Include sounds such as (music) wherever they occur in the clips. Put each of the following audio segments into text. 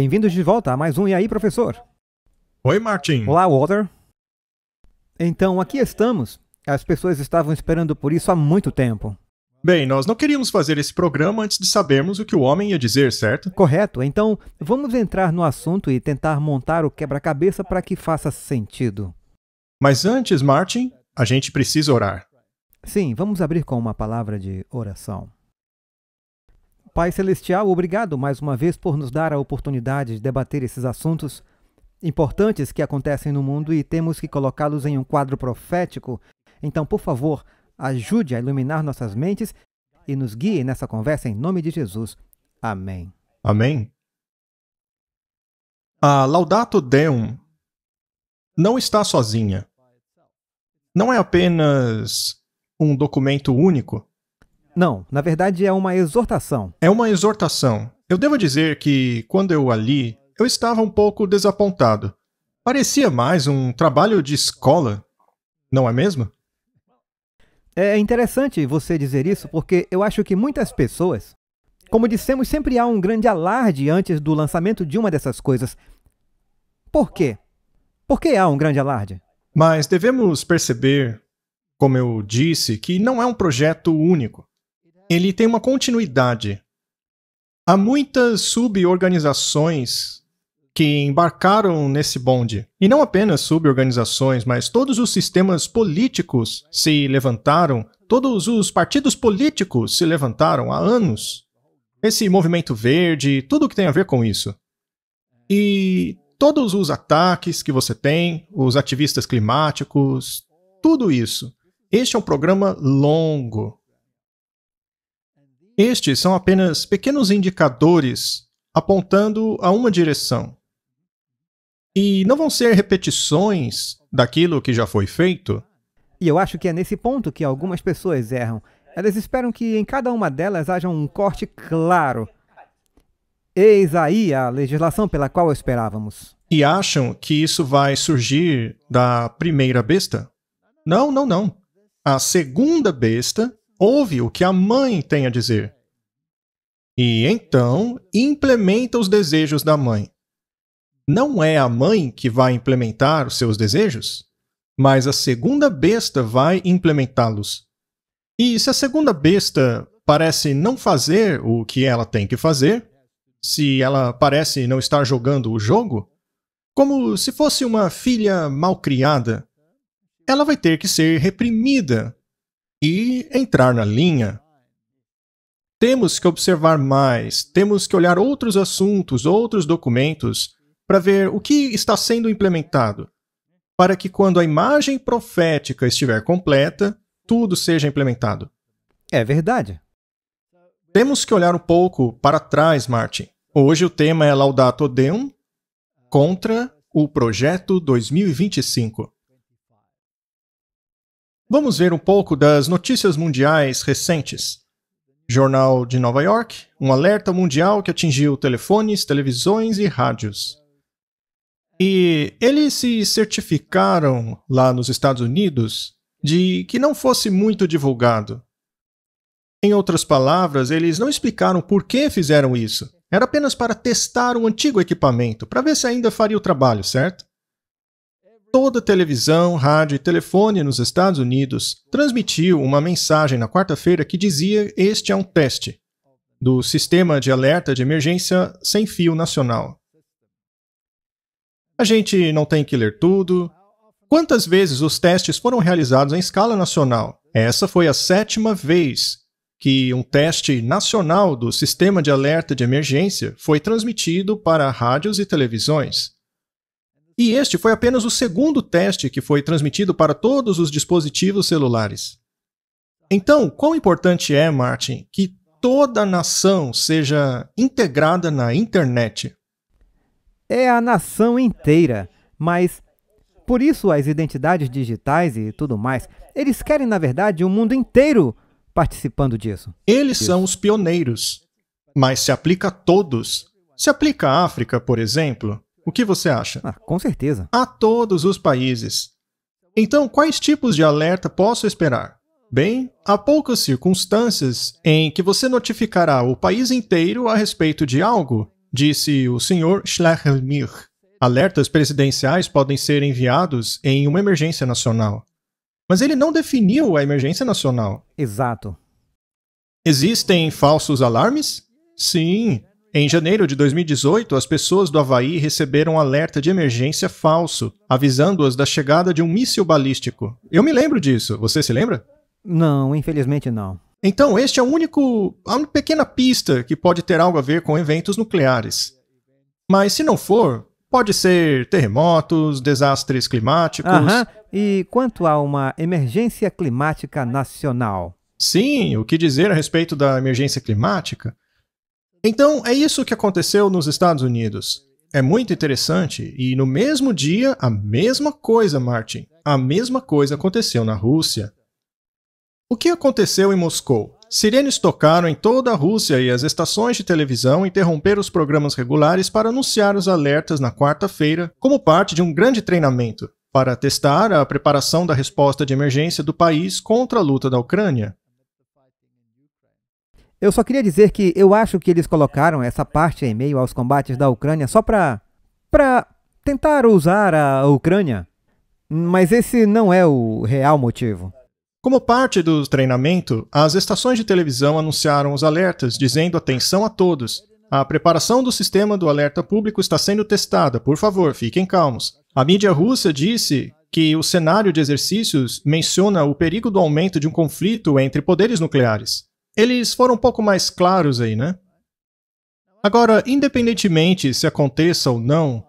Bem-vindos de volta a mais um E aí, professor? Oi, Martin. Olá, Walter. Então, aqui estamos. As pessoas estavam esperando por isso há muito tempo. Bem, nós não queríamos fazer esse programa antes de sabermos o que o homem ia dizer, certo? Correto. Então, vamos entrar no assunto e tentar montar o quebra-cabeça para que faça sentido. Mas antes, Martin, a gente precisa orar. Sim, vamos abrir com uma palavra de oração. Pai Celestial, obrigado mais uma vez por nos dar a oportunidade de debater esses assuntos importantes que acontecem no mundo e temos que colocá-los em um quadro profético. Então, por favor, ajude a iluminar nossas mentes e nos guie nessa conversa em nome de Jesus. Amém. Amém. A Laudato Deum não está sozinha. Não é apenas um documento único não, na verdade é uma exortação. É uma exortação. Eu devo dizer que, quando eu a li, eu estava um pouco desapontado. Parecia mais um trabalho de escola, não é mesmo? É interessante você dizer isso porque eu acho que muitas pessoas. Como dissemos, sempre há um grande alarde antes do lançamento de uma dessas coisas. Por quê? Por que há um grande alarde? Mas devemos perceber, como eu disse, que não é um projeto único ele tem uma continuidade. Há muitas suborganizações que embarcaram nesse bonde. E não apenas suborganizações, mas todos os sistemas políticos se levantaram, todos os partidos políticos se levantaram há anos. Esse movimento verde, tudo o que tem a ver com isso. E todos os ataques que você tem, os ativistas climáticos, tudo isso. Este é um programa longo. Estes são apenas pequenos indicadores apontando a uma direção. E não vão ser repetições daquilo que já foi feito. E eu acho que é nesse ponto que algumas pessoas erram. Elas esperam que em cada uma delas haja um corte claro. Eis aí a legislação pela qual esperávamos. E acham que isso vai surgir da primeira besta? Não, não, não. A segunda besta ouve o que a mãe tem a dizer. E então implementa os desejos da mãe. Não é a mãe que vai implementar os seus desejos, mas a segunda besta vai implementá-los. E se a segunda besta parece não fazer o que ela tem que fazer, se ela parece não estar jogando o jogo, como se fosse uma filha mal criada, ela vai ter que ser reprimida e entrar na linha. Temos que observar mais, temos que olhar outros assuntos, outros documentos, para ver o que está sendo implementado, para que quando a imagem profética estiver completa, tudo seja implementado. É verdade. Temos que olhar um pouco para trás, Martin. Hoje o tema é Laudato Deum contra o projeto 2025. Vamos ver um pouco das notícias mundiais recentes. Jornal de Nova York, um alerta mundial que atingiu telefones, televisões e rádios. E eles se certificaram lá nos Estados Unidos de que não fosse muito divulgado. Em outras palavras, eles não explicaram por que fizeram isso. Era apenas para testar o antigo equipamento, para ver se ainda faria o trabalho, certo? toda televisão, rádio e telefone nos Estados Unidos transmitiu uma mensagem na quarta-feira que dizia: Este é um teste do Sistema de Alerta de Emergência Sem Fio Nacional. A gente não tem que ler tudo. Quantas vezes os testes foram realizados em escala nacional? Essa foi a sétima vez que um teste nacional do Sistema de Alerta de Emergência foi transmitido para rádios e televisões. E este foi apenas o segundo teste que foi transmitido para todos os dispositivos celulares. Então, quão importante é, Martin, que toda a nação seja integrada na internet? É a nação inteira, mas por isso as identidades digitais e tudo mais, eles querem, na verdade, o mundo inteiro participando disso. Eles isso. são os pioneiros, mas se aplica a todos. Se aplica à África, por exemplo, o que você acha? Ah, com certeza. A todos os países. Então, quais tipos de alerta posso esperar? Bem, há poucas circunstâncias em que você notificará o país inteiro a respeito de algo, disse o Sr. Schleiermich. Alertas presidenciais podem ser enviados em uma emergência nacional. Mas ele não definiu a emergência nacional. Exato. Existem falsos alarmes? Sim, em janeiro de 2018, as pessoas do Havaí receberam um alerta de emergência falso, avisando-as da chegada de um míssil balístico. Eu me lembro disso. Você se lembra? Não, infelizmente não. Então, este é o único, a pequena pista que pode ter algo a ver com eventos nucleares. Mas se não for, pode ser terremotos, desastres climáticos. Aham. E quanto a uma emergência climática nacional? Sim, o que dizer a respeito da emergência climática? Então, é isso que aconteceu nos Estados Unidos. É muito interessante, e no mesmo dia, a mesma coisa, Martin. A mesma coisa aconteceu na Rússia. O que aconteceu em Moscou? Sirenes tocaram em toda a Rússia e as estações de televisão interromperam os programas regulares para anunciar os alertas na quarta-feira, como parte de um grande treinamento, para testar a preparação da resposta de emergência do país contra a luta da Ucrânia. Eu só queria dizer que eu acho que eles colocaram essa parte em meio aos combates da Ucrânia só para para tentar usar a Ucrânia. Mas esse não é o real motivo. Como parte do treinamento, as estações de televisão anunciaram os alertas, dizendo atenção a todos. A preparação do sistema do alerta público está sendo testada, por favor, fiquem calmos. A mídia russa disse que o cenário de exercícios menciona o perigo do aumento de um conflito entre poderes nucleares. Eles foram um pouco mais claros aí, né? Agora, independentemente se aconteça ou não,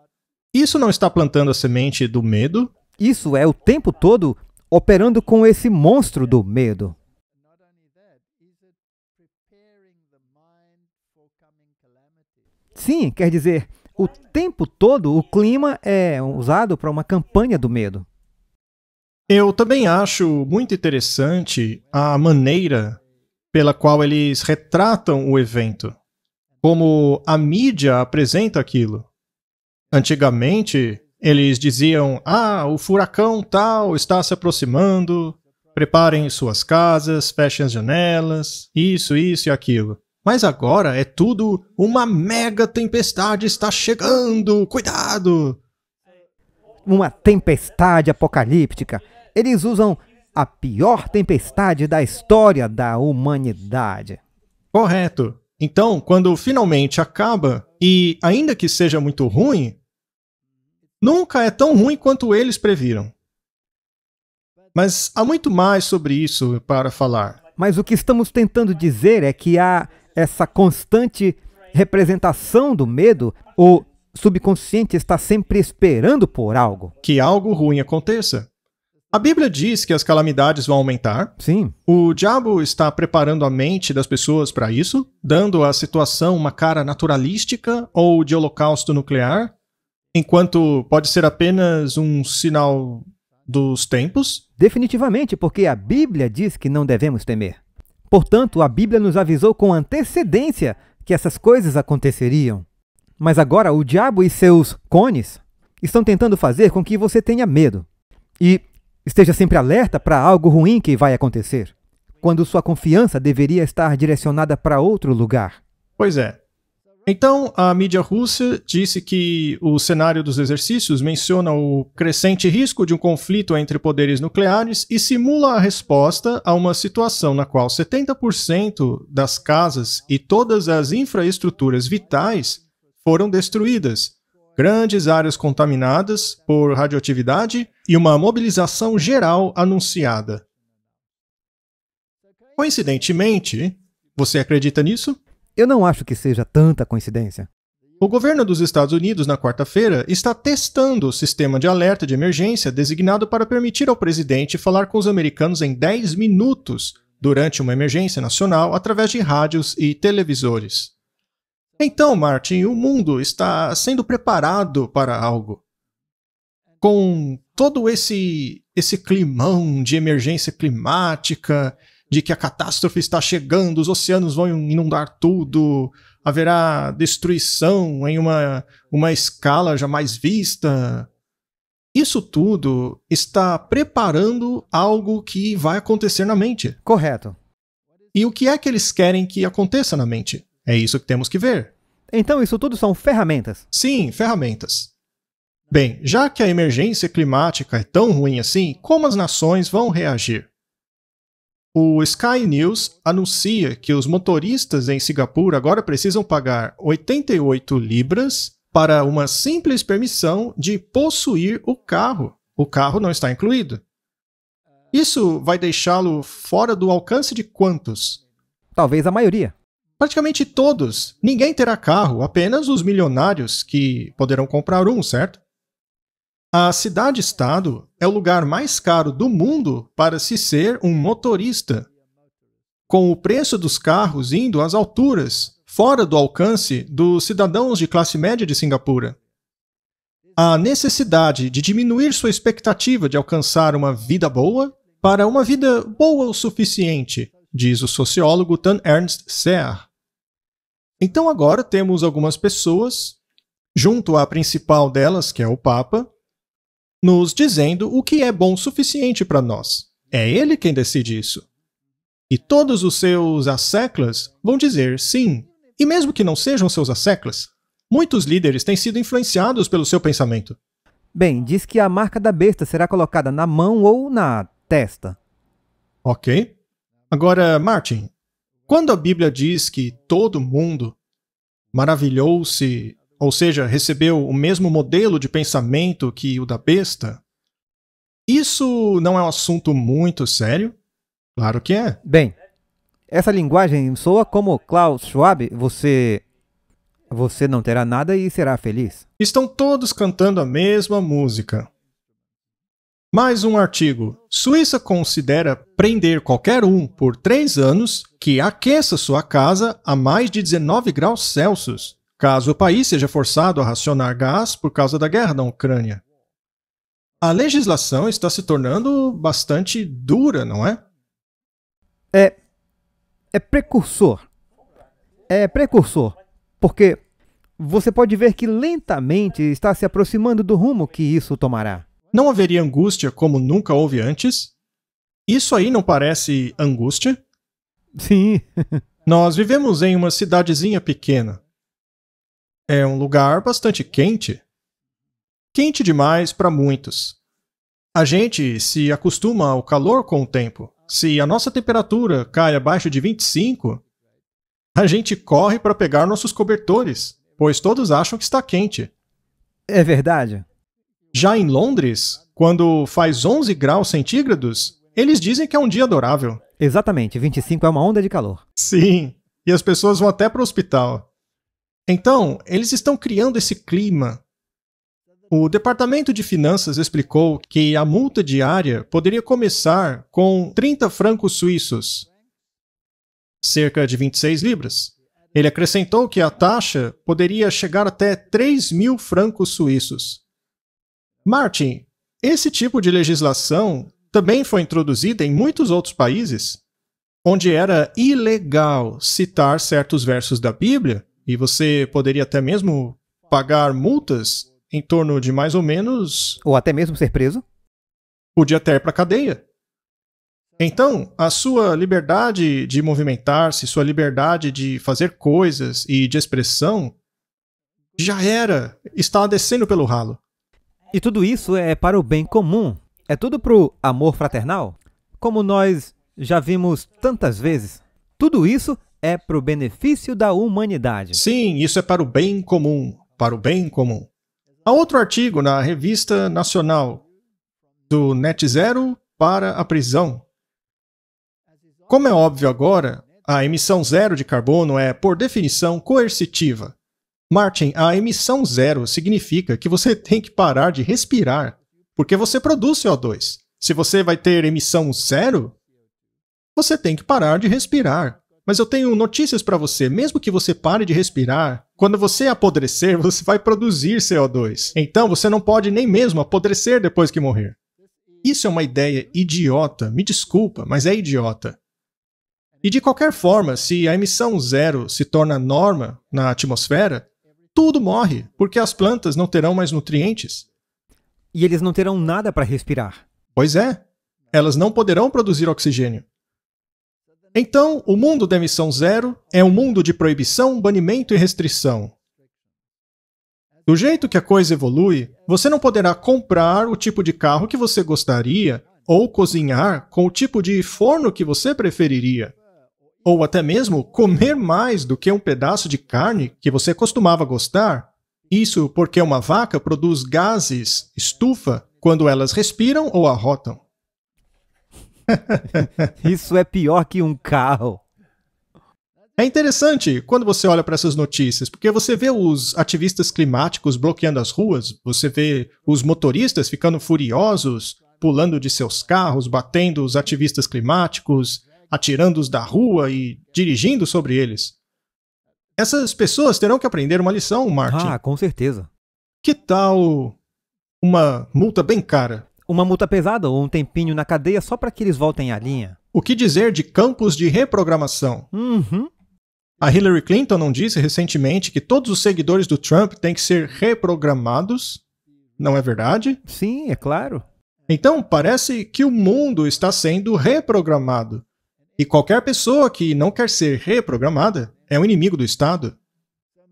isso não está plantando a semente do medo? Isso é o tempo todo operando com esse monstro do medo. Sim, quer dizer, o tempo todo o clima é usado para uma campanha do medo. Eu também acho muito interessante a maneira pela qual eles retratam o evento, como a mídia apresenta aquilo. Antigamente, eles diziam: ah, o furacão tal está se aproximando, preparem suas casas, fechem as janelas, isso, isso e aquilo. Mas agora é tudo uma mega tempestade está chegando, cuidado! Uma tempestade apocalíptica. Eles usam a pior tempestade da história da humanidade. Correto. Então, quando finalmente acaba, e ainda que seja muito ruim, nunca é tão ruim quanto eles previram. Mas há muito mais sobre isso para falar. Mas o que estamos tentando dizer é que há essa constante representação do medo, o subconsciente está sempre esperando por algo. Que algo ruim aconteça. A Bíblia diz que as calamidades vão aumentar. Sim. O diabo está preparando a mente das pessoas para isso, dando à situação uma cara naturalística ou de holocausto nuclear, enquanto pode ser apenas um sinal dos tempos? Definitivamente, porque a Bíblia diz que não devemos temer. Portanto, a Bíblia nos avisou com antecedência que essas coisas aconteceriam. Mas agora o diabo e seus cones estão tentando fazer com que você tenha medo. E Esteja sempre alerta para algo ruim que vai acontecer, quando sua confiança deveria estar direcionada para outro lugar. Pois é. Então, a mídia russa disse que o cenário dos exercícios menciona o crescente risco de um conflito entre poderes nucleares e simula a resposta a uma situação na qual 70% das casas e todas as infraestruturas vitais foram destruídas, grandes áreas contaminadas por radioatividade e uma mobilização geral anunciada. Coincidentemente, você acredita nisso? Eu não acho que seja tanta coincidência. O governo dos Estados Unidos, na quarta-feira, está testando o sistema de alerta de emergência designado para permitir ao presidente falar com os americanos em 10 minutos durante uma emergência nacional através de rádios e televisores. Então, Martin, o mundo está sendo preparado para algo. Com todo esse esse climão de emergência climática, de que a catástrofe está chegando, os oceanos vão inundar tudo, haverá destruição em uma, uma escala jamais vista. Isso tudo está preparando algo que vai acontecer na mente. Correto. E o que é que eles querem que aconteça na mente? É isso que temos que ver. Então, isso tudo são ferramentas? Sim, ferramentas. Bem, já que a emergência climática é tão ruim assim, como as nações vão reagir? O Sky News anuncia que os motoristas em Singapura agora precisam pagar 88 libras para uma simples permissão de possuir o carro. O carro não está incluído. Isso vai deixá-lo fora do alcance de quantos? Talvez a maioria praticamente todos. Ninguém terá carro, apenas os milionários que poderão comprar um, certo? A cidade-estado é o lugar mais caro do mundo para se ser um motorista. Com o preço dos carros indo às alturas, fora do alcance dos cidadãos de classe média de Singapura. A necessidade de diminuir sua expectativa de alcançar uma vida boa para uma vida boa o suficiente, diz o sociólogo Tan Ernst Serre. Então agora temos algumas pessoas, junto à principal delas, que é o Papa, nos dizendo o que é bom o suficiente para nós. É ele quem decide isso. E todos os seus asseclas vão dizer sim. E mesmo que não sejam seus asseclas, muitos líderes têm sido influenciados pelo seu pensamento. Bem, diz que a marca da besta será colocada na mão ou na testa. Ok. Agora, Martin, quando a Bíblia diz que todo mundo maravilhou-se, ou seja, recebeu o mesmo modelo de pensamento que o da besta, isso não é um assunto muito sério? Claro que é. Bem, essa linguagem soa como Klaus Schwab, você você não terá nada e será feliz. Estão todos cantando a mesma música. Mais um artigo. Suíça considera prender qualquer um por três anos que aqueça sua casa a mais de 19 graus Celsius, caso o país seja forçado a racionar gás por causa da guerra na Ucrânia. A legislação está se tornando bastante dura, não é? É. É precursor. É precursor. Porque você pode ver que lentamente está se aproximando do rumo que isso tomará. Não haveria angústia como nunca houve antes? Isso aí não parece angústia? Sim. (laughs) Nós vivemos em uma cidadezinha pequena. É um lugar bastante quente. Quente demais para muitos. A gente se acostuma ao calor com o tempo. Se a nossa temperatura cai abaixo de 25, a gente corre para pegar nossos cobertores, pois todos acham que está quente. É verdade. Já em Londres, quando faz 11 graus centígrados, eles dizem que é um dia adorável. Exatamente, 25 é uma onda de calor. Sim, e as pessoas vão até para o hospital. Então, eles estão criando esse clima. O Departamento de Finanças explicou que a multa diária poderia começar com 30 francos suíços, cerca de 26 libras. Ele acrescentou que a taxa poderia chegar até 3 mil francos suíços. Martin, esse tipo de legislação também foi introduzida em muitos outros países, onde era ilegal citar certos versos da Bíblia, e você poderia até mesmo pagar multas em torno de mais ou menos. Ou até mesmo ser preso? Podia até ir para cadeia. Então, a sua liberdade de movimentar-se, sua liberdade de fazer coisas e de expressão já era, está descendo pelo ralo. E tudo isso é para o bem comum, é tudo para o amor fraternal, como nós já vimos tantas vezes. Tudo isso é para o benefício da humanidade. Sim, isso é para o bem comum, para o bem comum. Há outro artigo na Revista Nacional do Net Zero para a prisão. Como é óbvio agora, a emissão zero de carbono é, por definição, coercitiva. Martin, a emissão zero significa que você tem que parar de respirar, porque você produz CO2. Se você vai ter emissão zero, você tem que parar de respirar. Mas eu tenho notícias para você: mesmo que você pare de respirar, quando você apodrecer, (laughs) você vai produzir CO2. Então você não pode nem mesmo apodrecer depois que morrer. Isso é uma ideia idiota, me desculpa, mas é idiota. E de qualquer forma, se a emissão zero se torna norma na atmosfera, tudo morre, porque as plantas não terão mais nutrientes. E eles não terão nada para respirar. Pois é, elas não poderão produzir oxigênio. Então, o mundo da emissão zero é um mundo de proibição, banimento e restrição. Do jeito que a coisa evolui, você não poderá comprar o tipo de carro que você gostaria ou cozinhar com o tipo de forno que você preferiria ou até mesmo comer mais do que um pedaço de carne que você costumava gostar. Isso porque uma vaca produz gases, estufa, quando elas respiram ou arrotam. (laughs) Isso é pior que um carro. É interessante quando você olha para essas notícias, porque você vê os ativistas climáticos bloqueando as ruas, você vê os motoristas ficando furiosos, pulando de seus carros, batendo os ativistas climáticos, atirando-os da rua e dirigindo sobre eles. Essas pessoas terão que aprender uma lição, Martin. Ah, com certeza. Que tal uma multa bem cara? Uma multa pesada ou um tempinho na cadeia só para que eles voltem à linha? O que dizer de campos de reprogramação? Uhum. A Hillary Clinton não disse recentemente que todos os seguidores do Trump têm que ser reprogramados? Não é verdade? Sim, é claro. Então, parece que o mundo está sendo reprogramado. E qualquer pessoa que não quer ser reprogramada é um inimigo do Estado.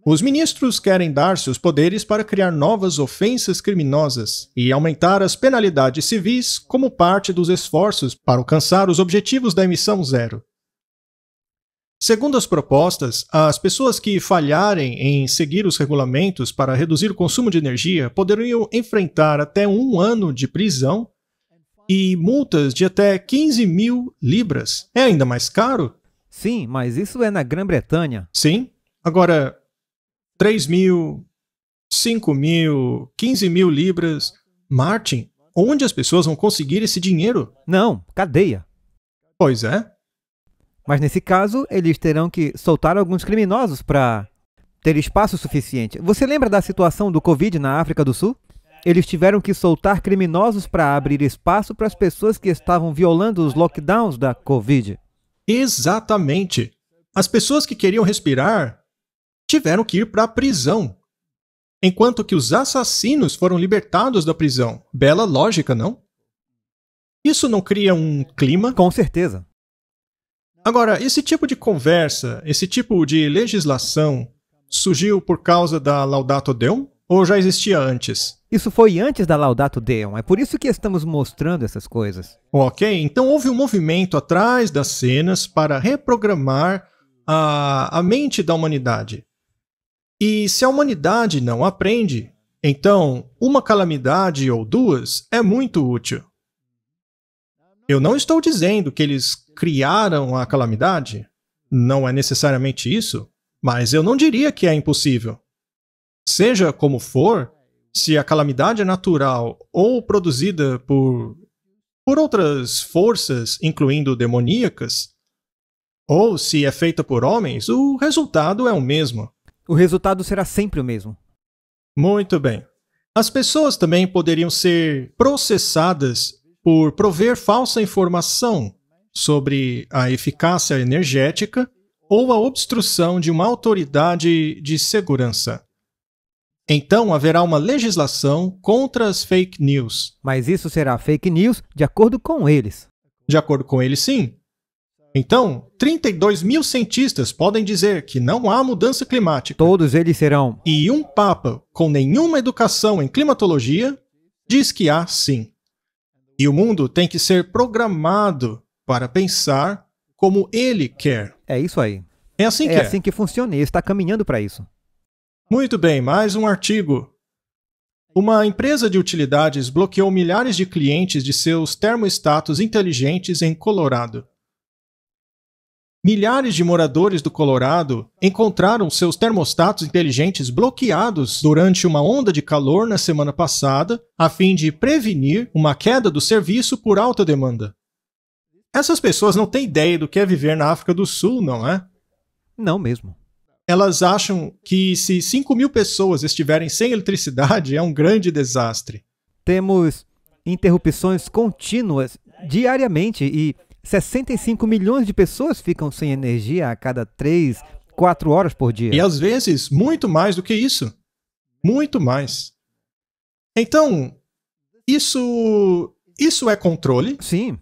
Os ministros querem dar seus poderes para criar novas ofensas criminosas e aumentar as penalidades civis como parte dos esforços para alcançar os objetivos da emissão zero. Segundo as propostas, as pessoas que falharem em seguir os regulamentos para reduzir o consumo de energia poderiam enfrentar até um ano de prisão e multas de até 15 mil libras. É ainda mais caro? Sim, mas isso é na Grã-Bretanha. Sim. Agora, 3 mil, 5 mil, 15 mil libras. Martin, onde as pessoas vão conseguir esse dinheiro? Não, cadeia. Pois é. Mas nesse caso, eles terão que soltar alguns criminosos para ter espaço suficiente. Você lembra da situação do Covid na África do Sul? Eles tiveram que soltar criminosos para abrir espaço para as pessoas que estavam violando os lockdowns da Covid. Exatamente. As pessoas que queriam respirar tiveram que ir para a prisão. Enquanto que os assassinos foram libertados da prisão. Bela lógica, não? Isso não cria um clima? Com certeza. Agora, esse tipo de conversa, esse tipo de legislação surgiu por causa da Laudato Deum? Ou já existia antes? Isso foi antes da Laudato Deum, é por isso que estamos mostrando essas coisas. Ok, então houve um movimento atrás das cenas para reprogramar a, a mente da humanidade. E se a humanidade não aprende, então uma calamidade ou duas é muito útil. Eu não estou dizendo que eles criaram a calamidade, não é necessariamente isso, mas eu não diria que é impossível. Seja como for, se a calamidade é natural ou produzida por, por outras forças, incluindo demoníacas, ou se é feita por homens, o resultado é o mesmo. O resultado será sempre o mesmo. Muito bem. As pessoas também poderiam ser processadas por prover falsa informação sobre a eficácia energética ou a obstrução de uma autoridade de segurança. Então haverá uma legislação contra as fake news. Mas isso será fake news de acordo com eles. De acordo com eles, sim. Então, 32 mil cientistas podem dizer que não há mudança climática. Todos eles serão. E um Papa com nenhuma educação em climatologia diz que há sim. E o mundo tem que ser programado para pensar como ele quer. É isso aí. É assim é que é é. assim que funciona e está caminhando para isso. Muito bem, mais um artigo. Uma empresa de utilidades bloqueou milhares de clientes de seus termostatos inteligentes em Colorado. Milhares de moradores do Colorado encontraram seus termostatos inteligentes bloqueados durante uma onda de calor na semana passada, a fim de prevenir uma queda do serviço por alta demanda. Essas pessoas não têm ideia do que é viver na África do Sul, não é? Não mesmo elas acham que se 5 mil pessoas estiverem sem eletricidade, é um grande desastre. Temos interrupções contínuas diariamente e 65 milhões de pessoas ficam sem energia a cada 3, 4 horas por dia. E às vezes, muito mais do que isso. Muito mais. Então, isso, isso é controle? Sim.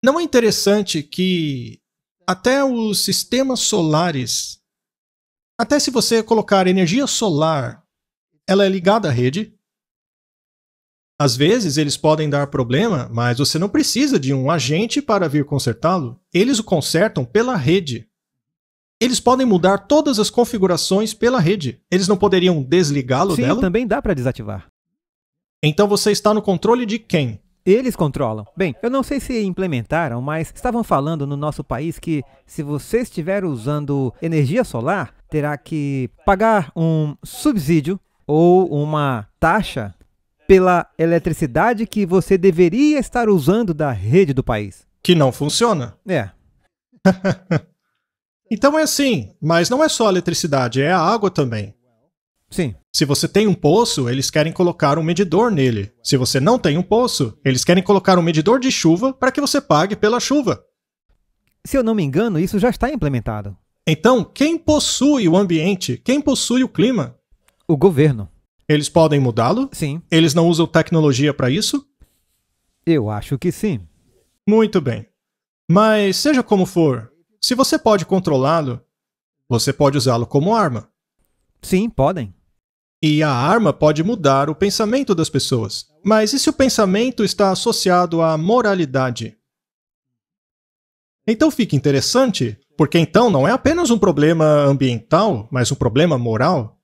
Não é interessante que até os sistemas solares até se você colocar energia solar, ela é ligada à rede. Às vezes eles podem dar problema, mas você não precisa de um agente para vir consertá-lo. Eles o consertam pela rede. Eles podem mudar todas as configurações pela rede. Eles não poderiam desligá-lo dela? Sim, também dá para desativar. Então você está no controle de quem? Eles controlam. Bem, eu não sei se implementaram, mas estavam falando no nosso país que se você estiver usando energia solar, terá que pagar um subsídio ou uma taxa pela eletricidade que você deveria estar usando da rede do país. Que não funciona. É. (laughs) então é assim, mas não é só a eletricidade, é a água também. Sim. Se você tem um poço, eles querem colocar um medidor nele. Se você não tem um poço, eles querem colocar um medidor de chuva para que você pague pela chuva. Se eu não me engano, isso já está implementado. Então, quem possui o ambiente? Quem possui o clima? O governo. Eles podem mudá-lo? Sim. Eles não usam tecnologia para isso? Eu acho que sim. Muito bem. Mas, seja como for, se você pode controlá-lo, você pode usá-lo como arma. Sim, podem. E a arma pode mudar o pensamento das pessoas. Mas e se o pensamento está associado à moralidade? Então fica interessante porque então não é apenas um problema ambiental, mas um problema moral.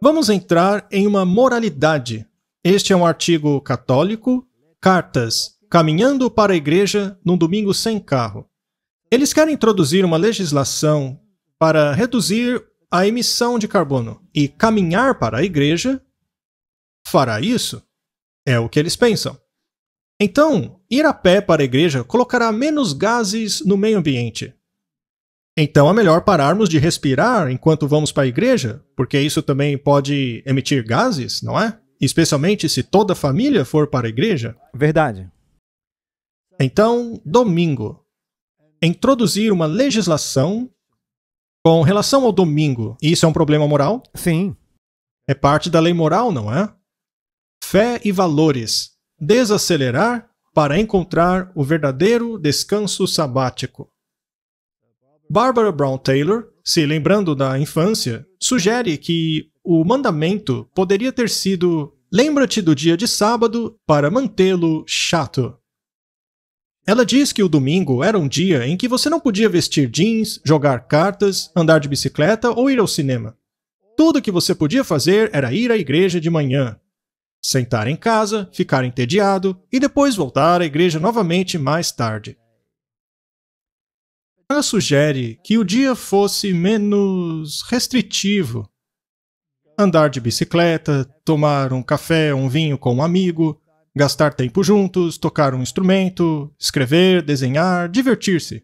Vamos entrar em uma moralidade. Este é um artigo católico, Cartas Caminhando para a Igreja num Domingo Sem Carro. Eles querem introduzir uma legislação para reduzir a emissão de carbono e caminhar para a igreja fará isso? É o que eles pensam. Então, ir a pé para a igreja colocará menos gases no meio ambiente. Então é melhor pararmos de respirar enquanto vamos para a igreja, porque isso também pode emitir gases, não é? Especialmente se toda a família for para a igreja. Verdade. Então, domingo. Introduzir uma legislação com relação ao domingo. Isso é um problema moral? Sim. É parte da lei moral, não é? Fé e valores. Desacelerar para encontrar o verdadeiro descanso sabático. Barbara Brown Taylor, se lembrando da infância, sugere que o mandamento poderia ter sido lembra-te do dia de sábado para mantê-lo chato. Ela diz que o domingo era um dia em que você não podia vestir jeans, jogar cartas, andar de bicicleta ou ir ao cinema. Tudo que você podia fazer era ir à igreja de manhã, sentar em casa, ficar entediado e depois voltar à igreja novamente mais tarde. Ela sugere que o dia fosse menos restritivo. Andar de bicicleta, tomar um café, um vinho com um amigo, gastar tempo juntos, tocar um instrumento, escrever, desenhar, divertir-se.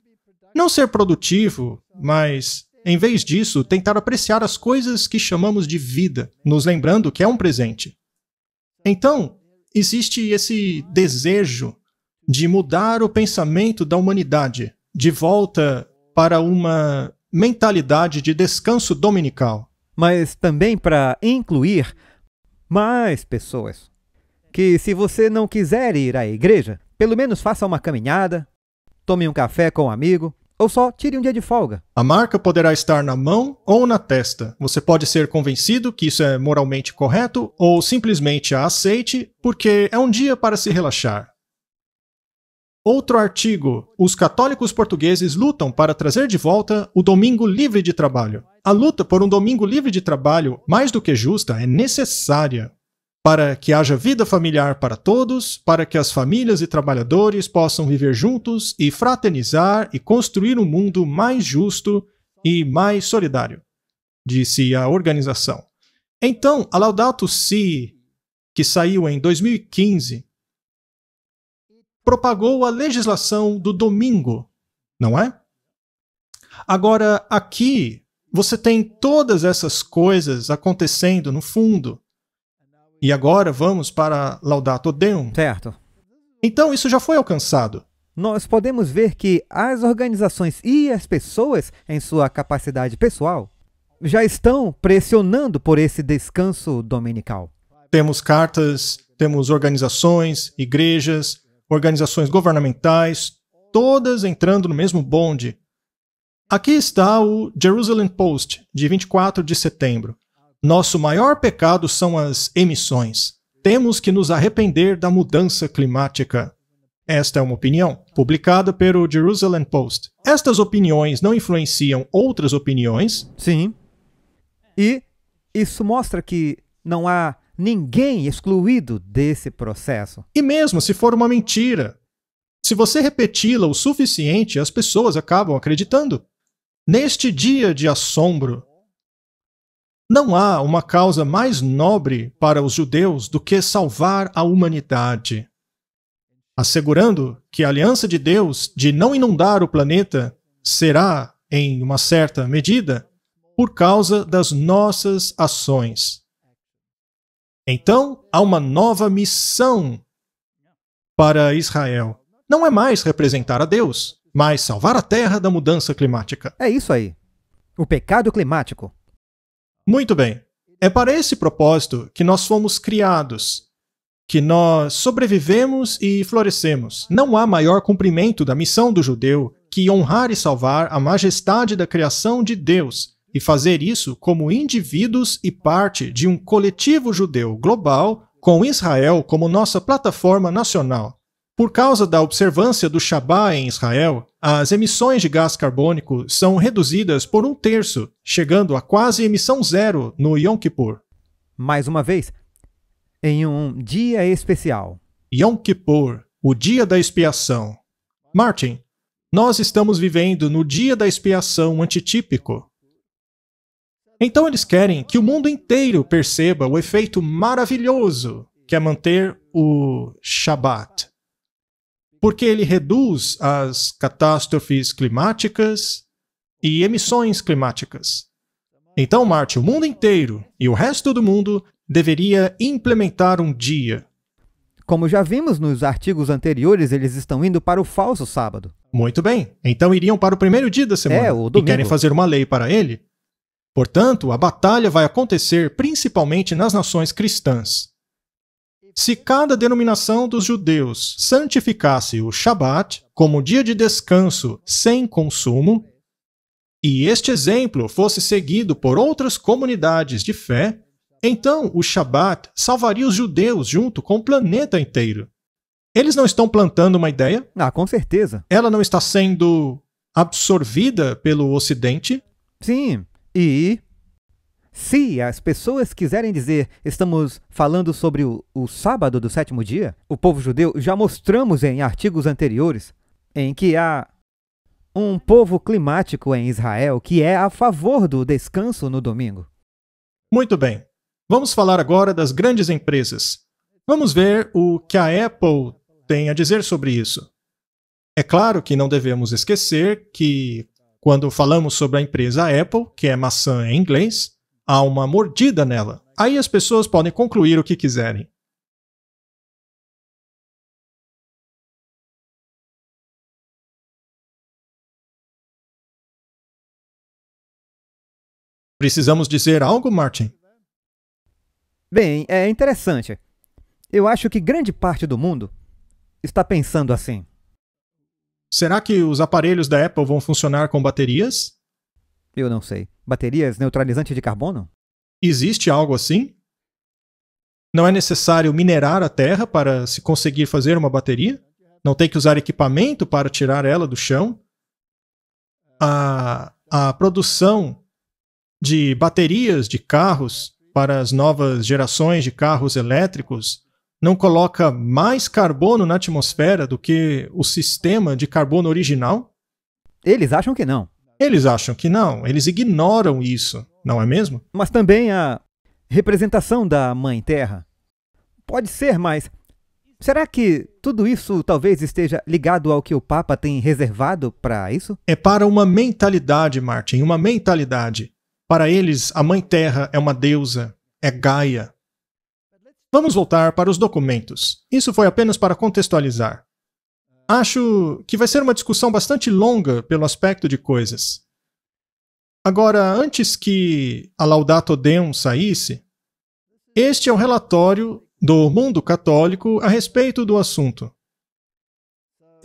Não ser produtivo, mas, em vez disso, tentar apreciar as coisas que chamamos de vida, nos lembrando que é um presente. Então, existe esse desejo de mudar o pensamento da humanidade, de volta para uma mentalidade de descanso dominical. Mas também para incluir mais pessoas. Que se você não quiser ir à igreja, pelo menos faça uma caminhada, tome um café com um amigo ou só tire um dia de folga. A marca poderá estar na mão ou na testa. Você pode ser convencido que isso é moralmente correto ou simplesmente a aceite porque é um dia para se relaxar. Outro artigo: Os católicos portugueses lutam para trazer de volta o domingo livre de trabalho. A luta por um domingo livre de trabalho, mais do que justa, é necessária para que haja vida familiar para todos, para que as famílias e trabalhadores possam viver juntos e fraternizar e construir um mundo mais justo e mais solidário, disse a organização. Então, a Laudato Si, que saiu em 2015, propagou a legislação do domingo, não é? Agora, aqui, você tem todas essas coisas acontecendo no fundo. E agora vamos para Laudato Deum. Certo. Então, isso já foi alcançado. Nós podemos ver que as organizações e as pessoas, em sua capacidade pessoal, já estão pressionando por esse descanso dominical. Temos cartas, temos organizações, igrejas, organizações governamentais, todas entrando no mesmo bonde. Aqui está o Jerusalem Post, de 24 de setembro. Nosso maior pecado são as emissões. Temos que nos arrepender da mudança climática. Esta é uma opinião, publicada pelo Jerusalem Post. Estas opiniões não influenciam outras opiniões? Sim. E isso mostra que não há ninguém excluído desse processo. E mesmo se for uma mentira, se você repeti-la o suficiente, as pessoas acabam acreditando. Neste dia de assombro, não há uma causa mais nobre para os judeus do que salvar a humanidade. Assegurando que a aliança de Deus de não inundar o planeta será, em uma certa medida, por causa das nossas ações. Então há uma nova missão para Israel. Não é mais representar a Deus, mas salvar a terra da mudança climática. É isso aí. O pecado climático. Muito bem. É para esse propósito que nós fomos criados, que nós sobrevivemos e florescemos. Não há maior cumprimento da missão do judeu que honrar e salvar a majestade da criação de Deus, e fazer isso como indivíduos e parte de um coletivo judeu global com Israel como nossa plataforma nacional. Por causa da observância do Shabat em Israel, as emissões de gás carbônico são reduzidas por um terço, chegando a quase emissão zero no Yom Kippur. Mais uma vez, em um dia especial. Yom Kippur, o dia da expiação. Martin, nós estamos vivendo no dia da expiação antitípico. Então eles querem que o mundo inteiro perceba o efeito maravilhoso que é manter o Shabat. Porque ele reduz as catástrofes climáticas e emissões climáticas. Então, Marte, o mundo inteiro e o resto do mundo deveria implementar um dia. Como já vimos nos artigos anteriores, eles estão indo para o falso sábado. Muito bem. Então iriam para o primeiro dia da semana. É, o domingo. E querem fazer uma lei para ele? Portanto, a batalha vai acontecer principalmente nas nações cristãs. Se cada denominação dos judeus santificasse o Shabat como dia de descanso sem consumo, e este exemplo fosse seguido por outras comunidades de fé, então o Shabat salvaria os judeus junto com o planeta inteiro. Eles não estão plantando uma ideia? Ah, com certeza. Ela não está sendo absorvida pelo Ocidente? Sim. E se as pessoas quiserem dizer estamos falando sobre o, o, sábado do sétimo dia, o povo judeu já mostramos em artigos anteriores em que há um povo climático em Israel que é a favor do descanso no domingo. Muito bem. Vamos falar agora das grandes empresas. Vamos ver o que a Apple tem a dizer sobre isso. É claro que não devemos esquecer que quando falamos sobre a empresa Apple, que é maçã em inglês, há uma mordida nela. Aí as pessoas podem concluir o que quiserem. Precisamos dizer algo, Martin? Bem, é interessante. Eu acho que grande parte do mundo está pensando assim. Será que os aparelhos da Apple vão funcionar com baterias? Eu não sei. Baterias neutralizantes de carbono? Existe algo assim? Não é necessário minerar a Terra para se conseguir fazer uma bateria? Não tem que usar equipamento para tirar ela do chão? A, a produção de baterias de carros para as novas gerações de carros elétricos não coloca mais carbono na atmosfera do que o sistema de carbono original? Eles acham que não. Eles acham que não, eles ignoram isso, não é mesmo? Mas também a representação da Mãe Terra. Pode ser, mas será que tudo isso talvez esteja ligado ao que o Papa tem reservado para isso? É para uma mentalidade, Martin, uma mentalidade. Para eles, a Mãe Terra é uma deusa, é Gaia, Vamos voltar para os documentos. Isso foi apenas para contextualizar. Acho que vai ser uma discussão bastante longa pelo aspecto de coisas. Agora, antes que a Laudato Deum saísse, este é o um relatório do mundo católico a respeito do assunto.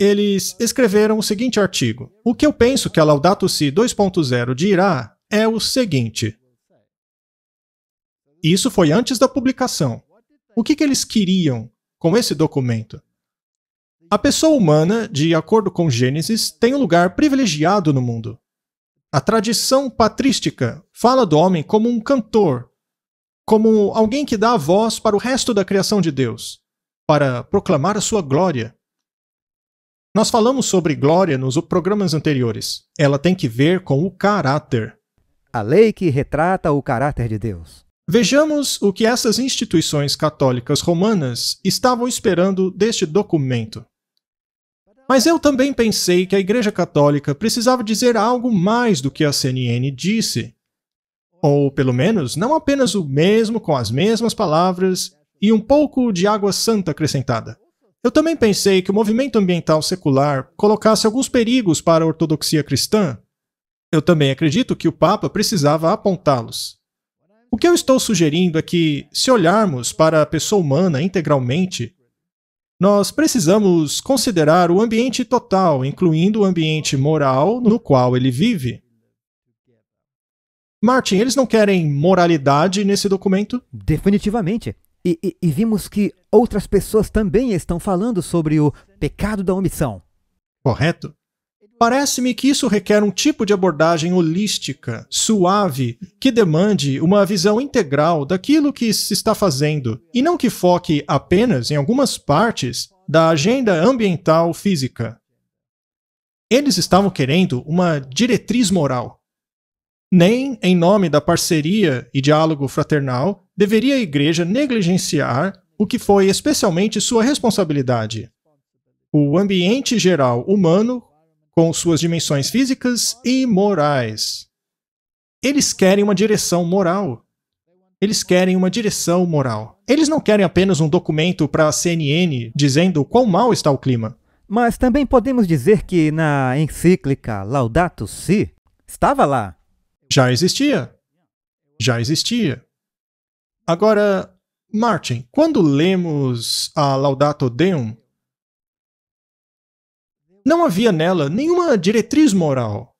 Eles escreveram o seguinte artigo: O que eu penso que a Laudato Si 2.0 dirá é o seguinte. Isso foi antes da publicação. O que, que eles queriam com esse documento? A pessoa humana, de acordo com Gênesis, tem um lugar privilegiado no mundo. A tradição patrística fala do homem como um cantor, como alguém que dá a voz para o resto da criação de Deus, para proclamar a sua glória. Nós falamos sobre glória nos programas anteriores. Ela tem que ver com o caráter. A lei que retrata o caráter de Deus. Vejamos o que essas instituições católicas romanas estavam esperando deste documento. Mas eu também pensei que a Igreja Católica precisava dizer algo mais do que a CNN disse. Ou, pelo menos, não apenas o mesmo com as mesmas palavras e um pouco de água santa acrescentada. Eu também pensei que o movimento ambiental secular colocasse alguns perigos para a ortodoxia cristã. Eu também acredito que o Papa precisava apontá-los. O que eu estou sugerindo é que, se olharmos para a pessoa humana integralmente, nós precisamos considerar o ambiente total, incluindo o ambiente moral no qual ele vive. Martin, eles não querem moralidade nesse documento? Definitivamente. E, e, e, vimos que outras pessoas também estão falando sobre o pecado da omissão. Correto. Parece-me que isso requer um tipo de abordagem holística, suave, que demande uma visão integral daquilo que se está fazendo, e não que foque apenas em algumas partes da agenda ambiental física. Eles estavam querendo uma diretriz moral. Nem, em nome da parceria e diálogo fraternal, deveria a Igreja negligenciar o que foi especialmente sua responsabilidade, o ambiente geral humano com suas dimensões físicas e morais. Eles querem uma direção moral. Eles querem uma direção moral. Eles não querem apenas um documento para a CNN dizendo quão mal está o clima. Mas também podemos dizer que na encíclica Laudato Si estava lá. Já existia. Já existia. Agora, Martin, quando lemos a Laudato Deum, não havia nela nenhuma diretriz moral.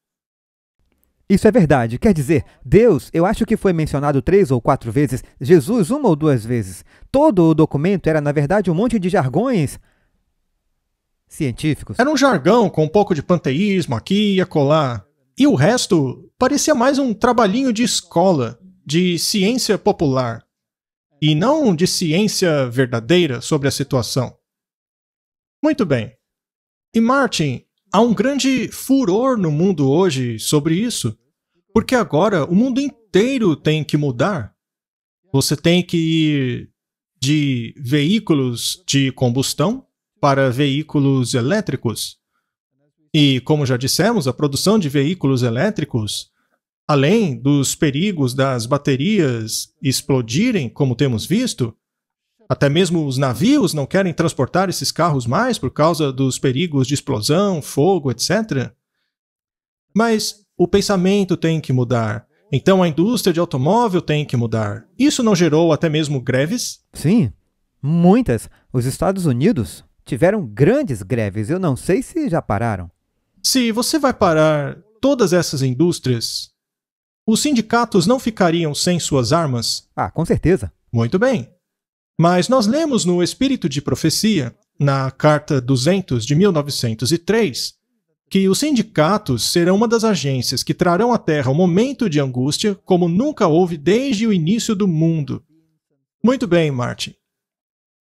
Isso é verdade. Quer dizer, Deus, eu acho que foi mencionado três ou quatro vezes, Jesus uma ou duas vezes. Todo o documento era, na verdade, um monte de jargões científicos. Era um jargão com um pouco de panteísmo aqui e acolá. E o resto parecia mais um trabalhinho de escola, de ciência popular. E não de ciência verdadeira sobre a situação. Muito bem. E Martin, há um grande furor no mundo hoje sobre isso, porque agora o mundo inteiro tem que mudar. Você tem que ir de veículos de combustão para veículos elétricos. E, como já dissemos, a produção de veículos elétricos, além dos perigos das baterias explodirem, como temos visto, até mesmo os navios não querem transportar esses carros mais por causa dos perigos de explosão, fogo, etc. Mas o pensamento tem que mudar. Então a indústria de automóvel tem que mudar. Isso não gerou até mesmo greves? Sim, muitas. Os Estados Unidos tiveram grandes greves. Eu não sei se já pararam. Se você vai parar todas essas indústrias, os sindicatos não ficariam sem suas armas? Ah, com certeza. Muito bem. Mas nós lemos no Espírito de Profecia, na Carta 200 de 1903, que os sindicatos serão uma das agências que trarão à Terra um momento de angústia como nunca houve desde o início do mundo. Muito bem, Martin.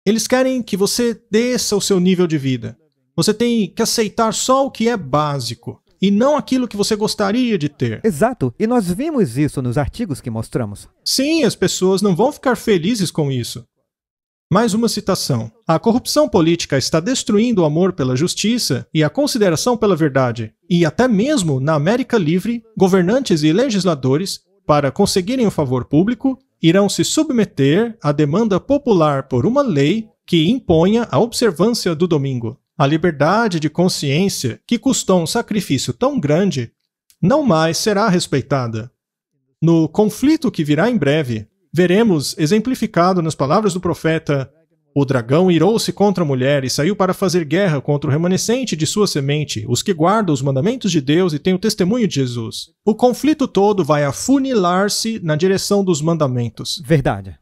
Eles querem que você desça o seu nível de vida. Você tem que aceitar só o que é básico e não aquilo que você gostaria de ter. Exato, e nós vimos isso nos artigos que mostramos. Sim, as pessoas não vão ficar felizes com isso. Mais uma citação. A corrupção política está destruindo o amor pela justiça e a consideração pela verdade. E até mesmo na América Livre, governantes e legisladores, para conseguirem o favor público, irão se submeter à demanda popular por uma lei que imponha a observância do domingo. A liberdade de consciência, que custou um sacrifício tão grande, não mais será respeitada. No conflito que virá em breve, veremos exemplificado nas palavras do profeta: O dragão irou-se contra a mulher e saiu para fazer guerra contra o remanescente de sua semente, os que guardam os mandamentos de Deus e têm o testemunho de Jesus. O conflito todo vai afunilar-se na direção dos mandamentos. Verdade.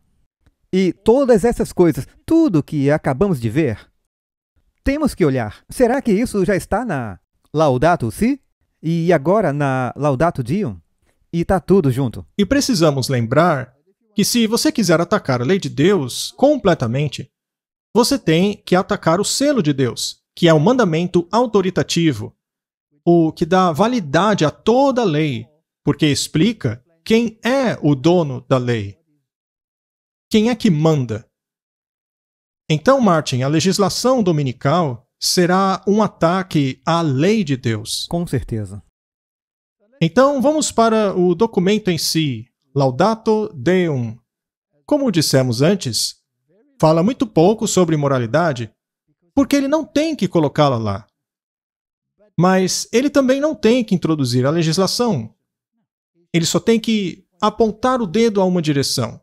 E todas essas coisas, tudo que acabamos de ver, temos que olhar. Será que isso já está na Laudato Si? E agora na Laudato Dium? E está tudo junto. E precisamos lembrar que se você quiser atacar a lei de Deus completamente, você tem que atacar o selo de Deus, que é o mandamento autoritativo, o que dá validade a toda a lei, porque explica quem é o dono da lei. Quem é que manda? Então, Martin, a legislação dominical será um ataque à lei de Deus. Com certeza. Então, vamos para o documento em si, Laudato Deum. Como dissemos antes, fala muito pouco sobre moralidade, porque ele não tem que colocá-la lá. Mas ele também não tem que introduzir a legislação. Ele só tem que apontar o dedo a uma direção.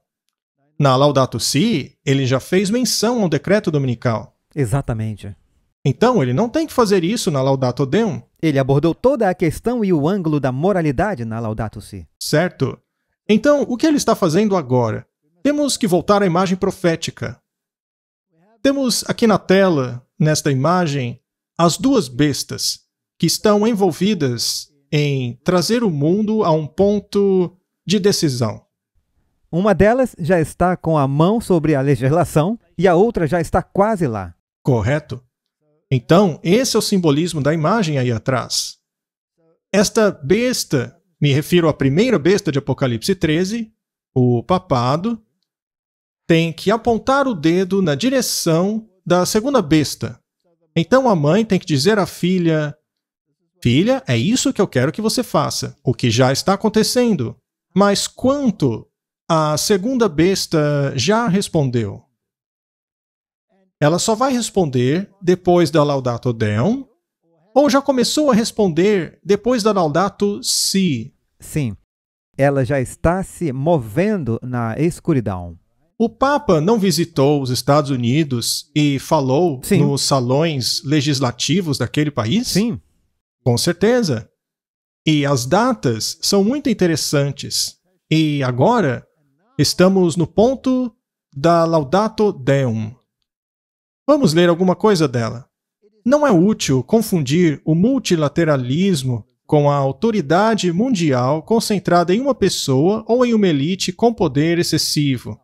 Na Laudato Si, ele já fez menção ao decreto dominical. Exatamente. Então, ele não tem que fazer isso na Laudato Deum. Ele abordou toda a questão e o ângulo da moralidade na Laudato Si. Certo. Então, o que ele está fazendo agora? Temos que voltar à imagem profética. Temos aqui na tela, nesta imagem, as duas bestas que estão envolvidas em trazer o mundo a um ponto de decisão. Uma delas já está com a mão sobre a legislação e a outra já está quase lá. Correto. Então, esse é o simbolismo da imagem aí atrás. Esta besta me refiro à primeira besta de Apocalipse 13, o papado, tem que apontar o dedo na direção da segunda besta. Então a mãe tem que dizer à filha: Filha, é isso que eu quero que você faça, o que já está acontecendo. Mas quanto a segunda besta já respondeu? Ela só vai responder depois da Laudato Deum ou já começou a responder depois da Laudato Si? Sim, ela já está se movendo na escuridão. O Papa não visitou os Estados Unidos e falou Sim. nos salões legislativos daquele país? Sim. Com certeza. E as datas são muito interessantes. E agora estamos no ponto da Laudato Deum. Vamos ler alguma coisa dela. Não é útil confundir o multilateralismo com a autoridade mundial concentrada em uma pessoa ou em uma elite com poder excessivo.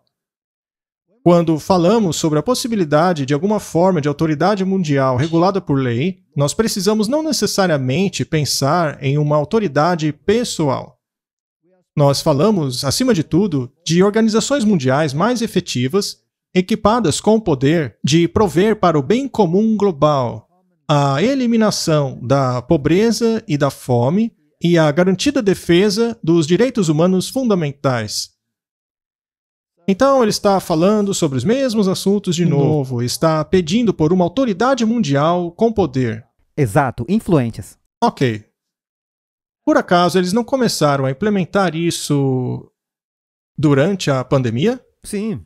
Quando falamos sobre a possibilidade de alguma forma de autoridade mundial regulada por lei, nós precisamos não necessariamente pensar em uma autoridade pessoal. Nós falamos, acima de tudo, de organizações mundiais mais efetivas, equipadas com o poder de prover para o bem comum global, a eliminação da pobreza e da fome e a garantida defesa dos direitos humanos fundamentais. Então ele está falando sobre os mesmos assuntos de novo, está pedindo por uma autoridade mundial com poder. Exato, influentes. Ok. Por acaso eles não começaram a implementar isso durante a pandemia? Sim.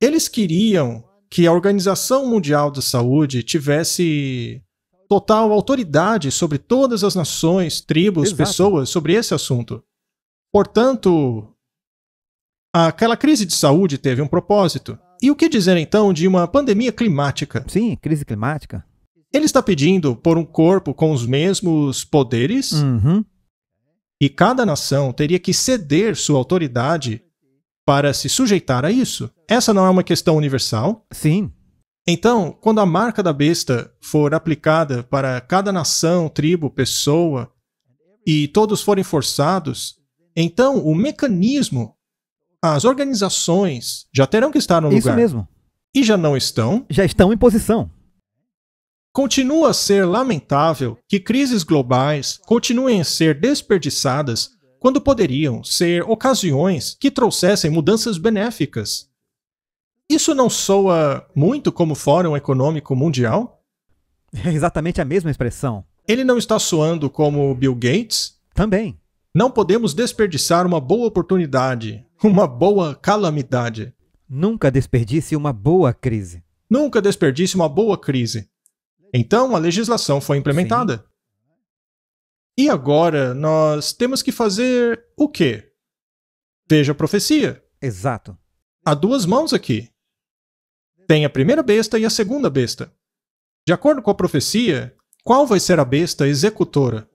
Eles queriam que a Organização Mundial da Saúde tivesse total autoridade sobre todas as nações, tribos, Exato. pessoas sobre esse assunto. Portanto, aquela crise de saúde teve um propósito. E o que dizer então de uma pandemia climática? Sim, crise climática. Ele está pedindo por um corpo com os mesmos poderes uhum. e cada nação teria que ceder sua autoridade para se sujeitar a isso. Essa não é uma questão universal. Sim. Então, quando a marca da besta for aplicada para cada nação, tribo, pessoa, e todos forem forçados, então o mecanismo, as organizações já terão que estar no Isso lugar. Isso mesmo. E já não estão. Já estão em posição. Continua a ser lamentável que crises globais continuem a ser desperdiçadas quando poderiam ser ocasiões que trouxessem mudanças benéficas. Isso não soa muito como Fórum Econômico Mundial? É exatamente a mesma expressão. Ele não está soando como Bill Gates? Também. Não podemos desperdiçar uma boa oportunidade, uma boa calamidade. Nunca desperdice uma boa crise. Nunca desperdice uma boa crise. Então, a legislação foi implementada. Sim. E agora nós temos que fazer o quê? Veja a profecia. Exato. Há duas mãos aqui. Tem a primeira besta e a segunda besta. De acordo com a profecia, qual vai ser a besta executora?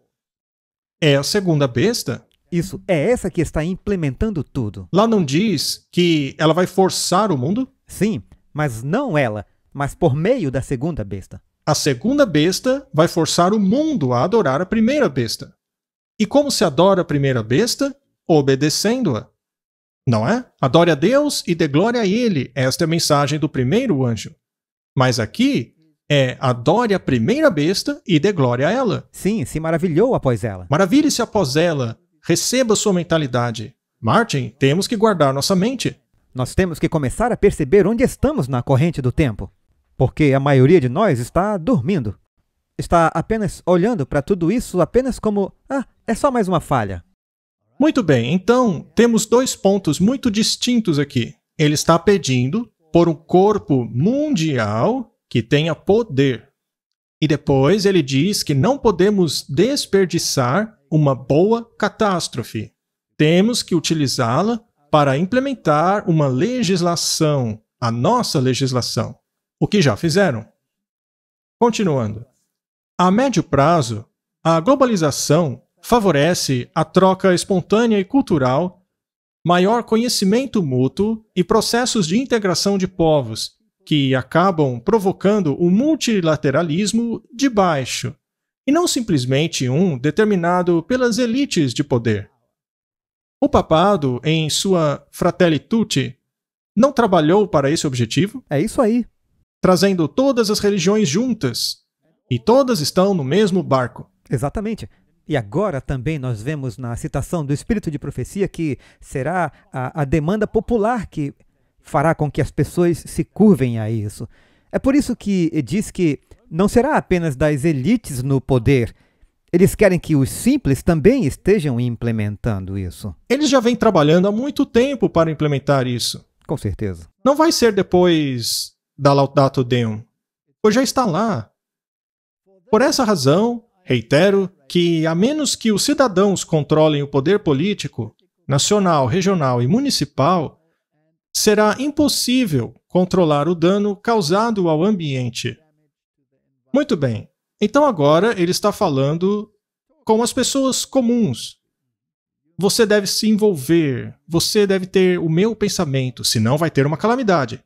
É a segunda besta? Isso, é essa que está implementando tudo. Lá não diz que ela vai forçar o mundo? Sim, mas não ela, mas por meio da segunda besta. A segunda besta vai forçar o mundo a adorar a primeira besta. E como se adora a primeira besta? Obedecendo-a. Não é? Adore a Deus e dê glória a Ele. Esta é a mensagem do primeiro anjo. Mas aqui é adore a primeira besta e dê glória a ela. Sim, se maravilhou após ela. Maravilhe-se após ela. Receba sua mentalidade. Martin, temos que guardar nossa mente. Nós temos que começar a perceber onde estamos na corrente do tempo porque a maioria de nós está dormindo. Está apenas olhando para tudo isso apenas como: ah, é só mais uma falha. Muito bem, então temos dois pontos muito distintos aqui. Ele está pedindo por um corpo mundial que tenha poder. E depois ele diz que não podemos desperdiçar uma boa catástrofe. Temos que utilizá-la para implementar uma legislação, a nossa legislação o que já fizeram. Continuando. A médio prazo, a globalização favorece a troca espontânea e cultural, maior conhecimento mútuo e processos de integração de povos, que acabam provocando o multilateralismo de baixo, e não simplesmente um determinado pelas elites de poder. O papado, em sua Fratelli Tutti, não trabalhou para esse objetivo? É isso aí trazendo todas as religiões juntas, e todas estão no mesmo barco. Exatamente. E agora também nós vemos na citação do Espírito de Profecia que será a, a demanda popular que fará com que as pessoas se curvem a isso. É por isso que diz que não será apenas das elites no poder. Eles querem que os simples também estejam implementando isso. Eles já vêm trabalhando há muito tempo para implementar isso. Com certeza. Não vai ser depois da Laudato Deum, pois já está lá. Por essa razão, reitero que, a menos que os cidadãos controlem o poder político, nacional, regional e municipal, será impossível controlar o dano causado ao ambiente. Muito bem, então agora ele está falando com as pessoas comuns. Você deve se envolver, você deve ter o meu pensamento, senão vai ter uma calamidade.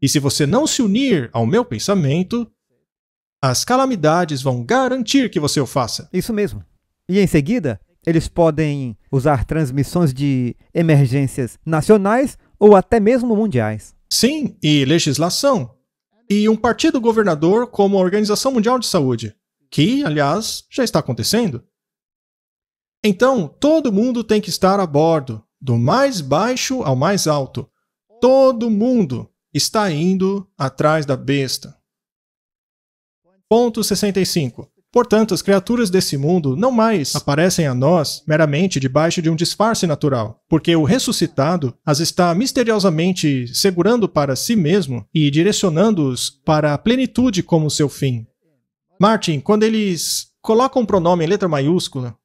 E se você não se unir ao meu pensamento, as calamidades vão garantir que você o faça. Isso mesmo. E em seguida, eles podem usar transmissões de emergências nacionais ou até mesmo mundiais. Sim, e legislação. E um partido governador como a Organização Mundial de Saúde, que, aliás, já está acontecendo. Então, todo mundo tem que estar a bordo, do mais baixo ao mais alto. Todo mundo está indo atrás da besta. Ponto 65. Portanto, as criaturas desse mundo não mais aparecem a nós meramente debaixo de um disfarce natural, porque o ressuscitado as está misteriosamente segurando para si mesmo e direcionando-os para a plenitude como seu fim. Martin, quando eles colocam um pronome em letra maiúscula,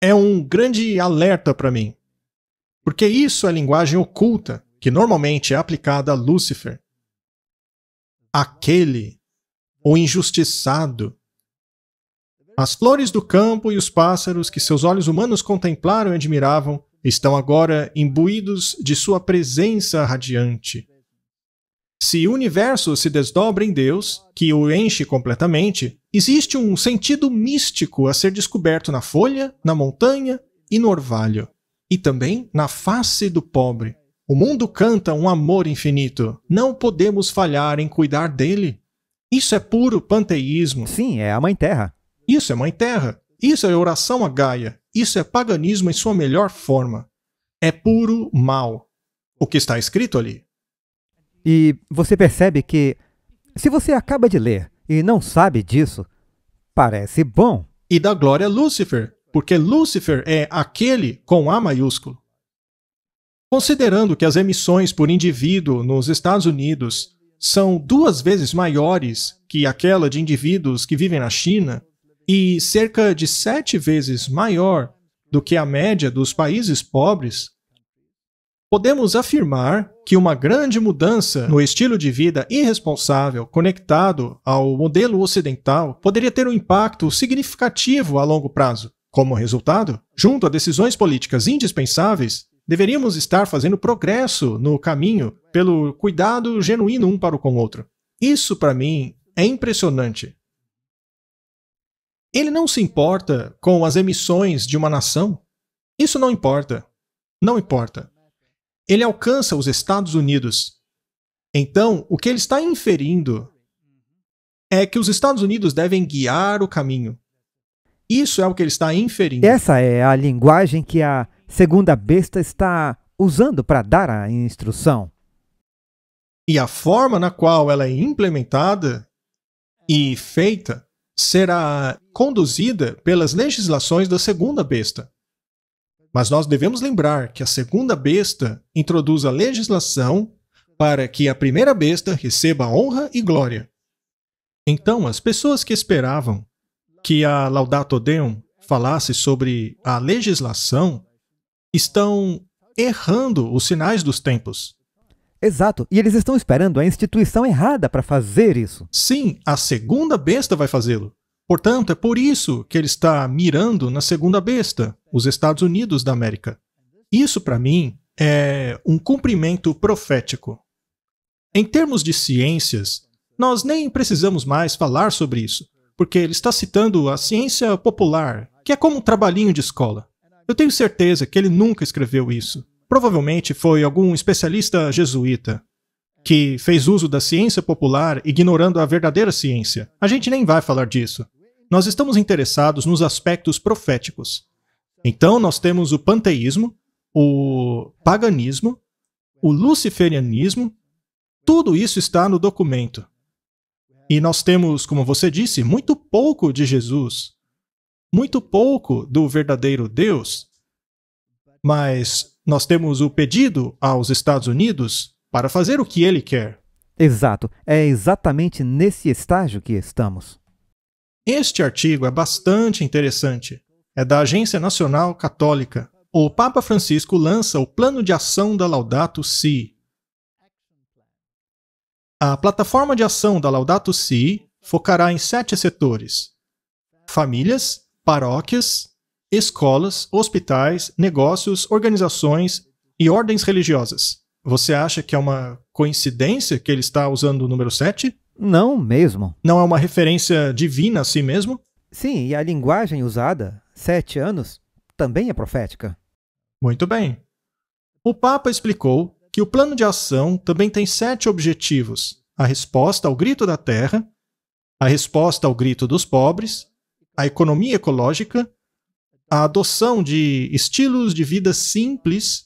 é um grande alerta para mim. Porque isso é linguagem oculta que normalmente é aplicada a Lúcifer, aquele, o injustiçado. As flores do campo e os pássaros que seus olhos humanos contemplaram e admiravam estão agora imbuídos de sua presença radiante. Se o universo se desdobra em Deus, que o enche completamente, existe um sentido místico a ser descoberto na folha, na montanha e no orvalho, e também na face do pobre. O mundo canta um amor infinito. Não podemos falhar em cuidar dele. Isso é puro panteísmo. Sim, é a Mãe Terra. Isso é Mãe Terra. Isso é oração a Gaia. Isso é paganismo em sua melhor forma. É puro mal. O que está escrito ali. E você percebe que, se você acaba de ler e não sabe disso, parece bom. E da glória a Lúcifer, porque Lúcifer é aquele com A maiúsculo. Considerando que as emissões por indivíduo nos Estados Unidos são duas vezes maiores que aquela de indivíduos que vivem na China e cerca de sete vezes maior do que a média dos países pobres, podemos afirmar que uma grande mudança no estilo de vida irresponsável conectado ao modelo ocidental poderia ter um impacto significativo a longo prazo. Como resultado, junto a decisões políticas indispensáveis, Deveríamos estar fazendo progresso no caminho pelo cuidado genuíno um para o com o outro. Isso, para mim, é impressionante. Ele não se importa com as emissões de uma nação. Isso não importa. Não importa. Ele alcança os Estados Unidos. Então, o que ele está inferindo é que os Estados Unidos devem guiar o caminho. Isso é o que ele está inferindo. Essa é a linguagem que a segundo a besta está usando para dar a instrução. E a forma na qual ela é implementada e feita será conduzida pelas legislações da segunda besta. Mas nós devemos lembrar que a segunda besta introduz a legislação para que a primeira besta receba honra e glória. Então, as pessoas que esperavam que a Laudato Deum falasse sobre a legislação estão errando os sinais dos tempos. Exato, e eles estão esperando a instituição errada para fazer isso. Sim, a segunda besta vai fazê-lo. Portanto, é por isso que ele está mirando na segunda besta, os Estados Unidos da América. Isso, para mim, é um cumprimento profético. Em termos de ciências, nós nem precisamos mais falar sobre isso, porque ele está citando a ciência popular, que é como um trabalhinho de escola. Eu tenho certeza que ele nunca escreveu isso. Provavelmente foi algum especialista jesuíta que fez uso da ciência popular ignorando a verdadeira ciência. A gente nem vai falar disso. Nós estamos interessados nos aspectos proféticos. Então nós temos o panteísmo, o paganismo, o luciferianismo, tudo isso está no documento. E nós temos, como você disse, muito pouco de Jesus muito pouco do verdadeiro Deus, mas nós temos o pedido aos Estados Unidos para fazer o que ele quer. Exato, é exatamente nesse estágio que estamos. Este artigo é bastante interessante. É da Agência Nacional Católica. O Papa Francisco lança o Plano de Ação da Laudato Si. A plataforma de ação da Laudato Si focará em sete setores: famílias, paróquias, escolas, hospitais, negócios, organizações e ordens religiosas. Você acha que é uma coincidência que ele está usando o número 7? Não mesmo. Não é uma referência divina a si mesmo? Sim, e a linguagem usada, sete anos, também é profética. Muito bem. O Papa explicou que o plano de ação também tem sete objetivos: a resposta ao grito da terra, a resposta ao grito dos pobres, a economia ecológica, a adoção de estilos de vida simples,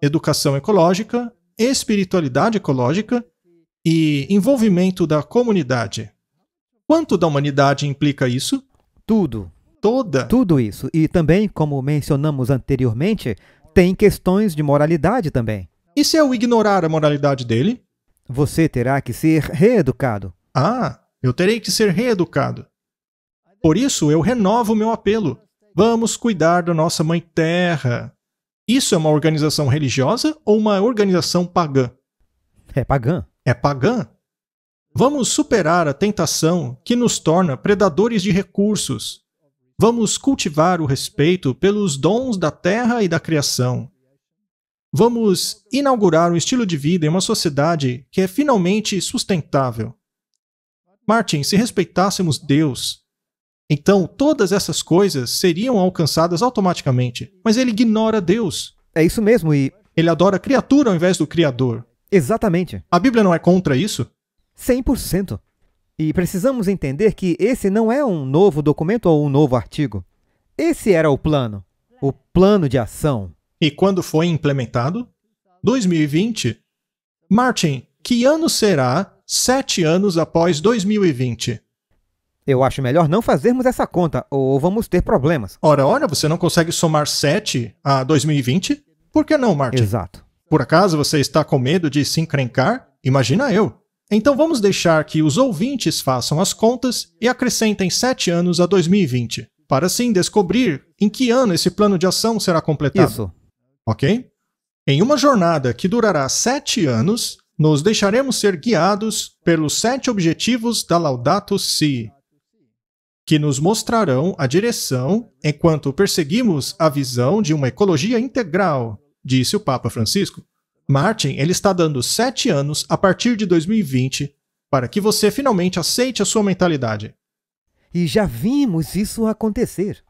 educação ecológica, espiritualidade ecológica e envolvimento da comunidade. Quanto da humanidade implica isso? Tudo. Toda. Tudo isso. E também, como mencionamos anteriormente, tem questões de moralidade também. E se eu ignorar a moralidade dele? Você terá que ser reeducado. Ah, eu terei que ser reeducado. Por isso, eu renovo o meu apelo. Vamos cuidar da nossa Mãe Terra. Isso é uma organização religiosa ou uma organização pagã? É pagã. É pagã. Vamos superar a tentação que nos torna predadores de recursos. Vamos cultivar o respeito pelos dons da terra e da criação. Vamos inaugurar um estilo de vida em uma sociedade que é finalmente sustentável. Martin, se respeitássemos Deus, então, todas essas coisas seriam alcançadas automaticamente, mas ele ignora Deus. É isso mesmo, e. Ele adora a criatura ao invés do Criador. Exatamente. A Bíblia não é contra isso? 100%. E precisamos entender que esse não é um novo documento ou um novo artigo. Esse era o plano, o plano de ação. E quando foi implementado? 2020. Martin, que ano será sete anos após 2020? Eu acho melhor não fazermos essa conta, ou vamos ter problemas. Ora, ora, você não consegue somar 7 a 2020? Por que não, Martin? Exato. Por acaso você está com medo de se encrencar? Imagina eu. Então vamos deixar que os ouvintes façam as contas e acrescentem 7 anos a 2020, para assim descobrir em que ano esse plano de ação será completado. Isso. Ok? Em uma jornada que durará 7 anos, nos deixaremos ser guiados pelos sete objetivos da Laudato Si que nos mostrarão a direção enquanto perseguimos a visão de uma ecologia integral, disse o Papa Francisco. Martin, ele está dando sete anos a partir de 2020 para que você finalmente aceite a sua mentalidade. E já vimos isso acontecer.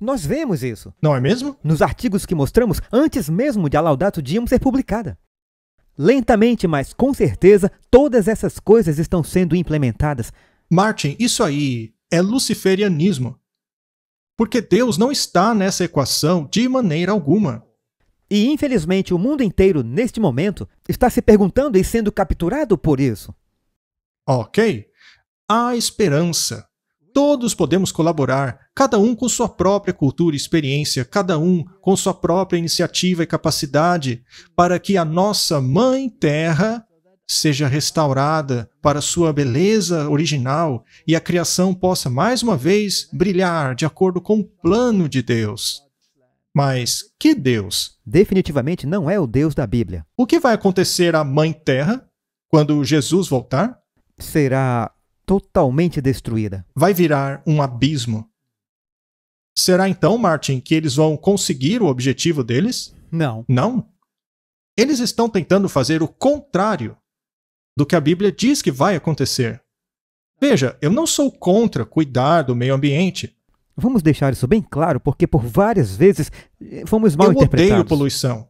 Nós vemos isso. Não é mesmo? Nos artigos que mostramos antes mesmo de a Laudato Dium ser publicada. Lentamente, mas com certeza, todas essas coisas estão sendo implementadas Martin, isso aí é luciferianismo. Porque Deus não está nessa equação de maneira alguma. E infelizmente o mundo inteiro, neste momento, está se perguntando e sendo capturado por isso. Ok. Há esperança. Todos podemos colaborar, cada um com sua própria cultura e experiência, cada um com sua própria iniciativa e capacidade, para que a nossa Mãe Terra seja restaurada para sua beleza original e a criação possa mais uma vez brilhar de acordo com o plano de Deus. Mas que Deus? Definitivamente não é o Deus da Bíblia. O que vai acontecer à Mãe Terra quando Jesus voltar? Será totalmente destruída. Vai virar um abismo. Será então, Martin, que eles vão conseguir o objetivo deles? Não. Não? Eles estão tentando fazer o contrário do que a Bíblia diz que vai acontecer. Veja, eu não sou contra cuidar do meio ambiente. Vamos deixar isso bem claro, porque por várias vezes eh, fomos mal eu interpretados. Eu odeio poluição.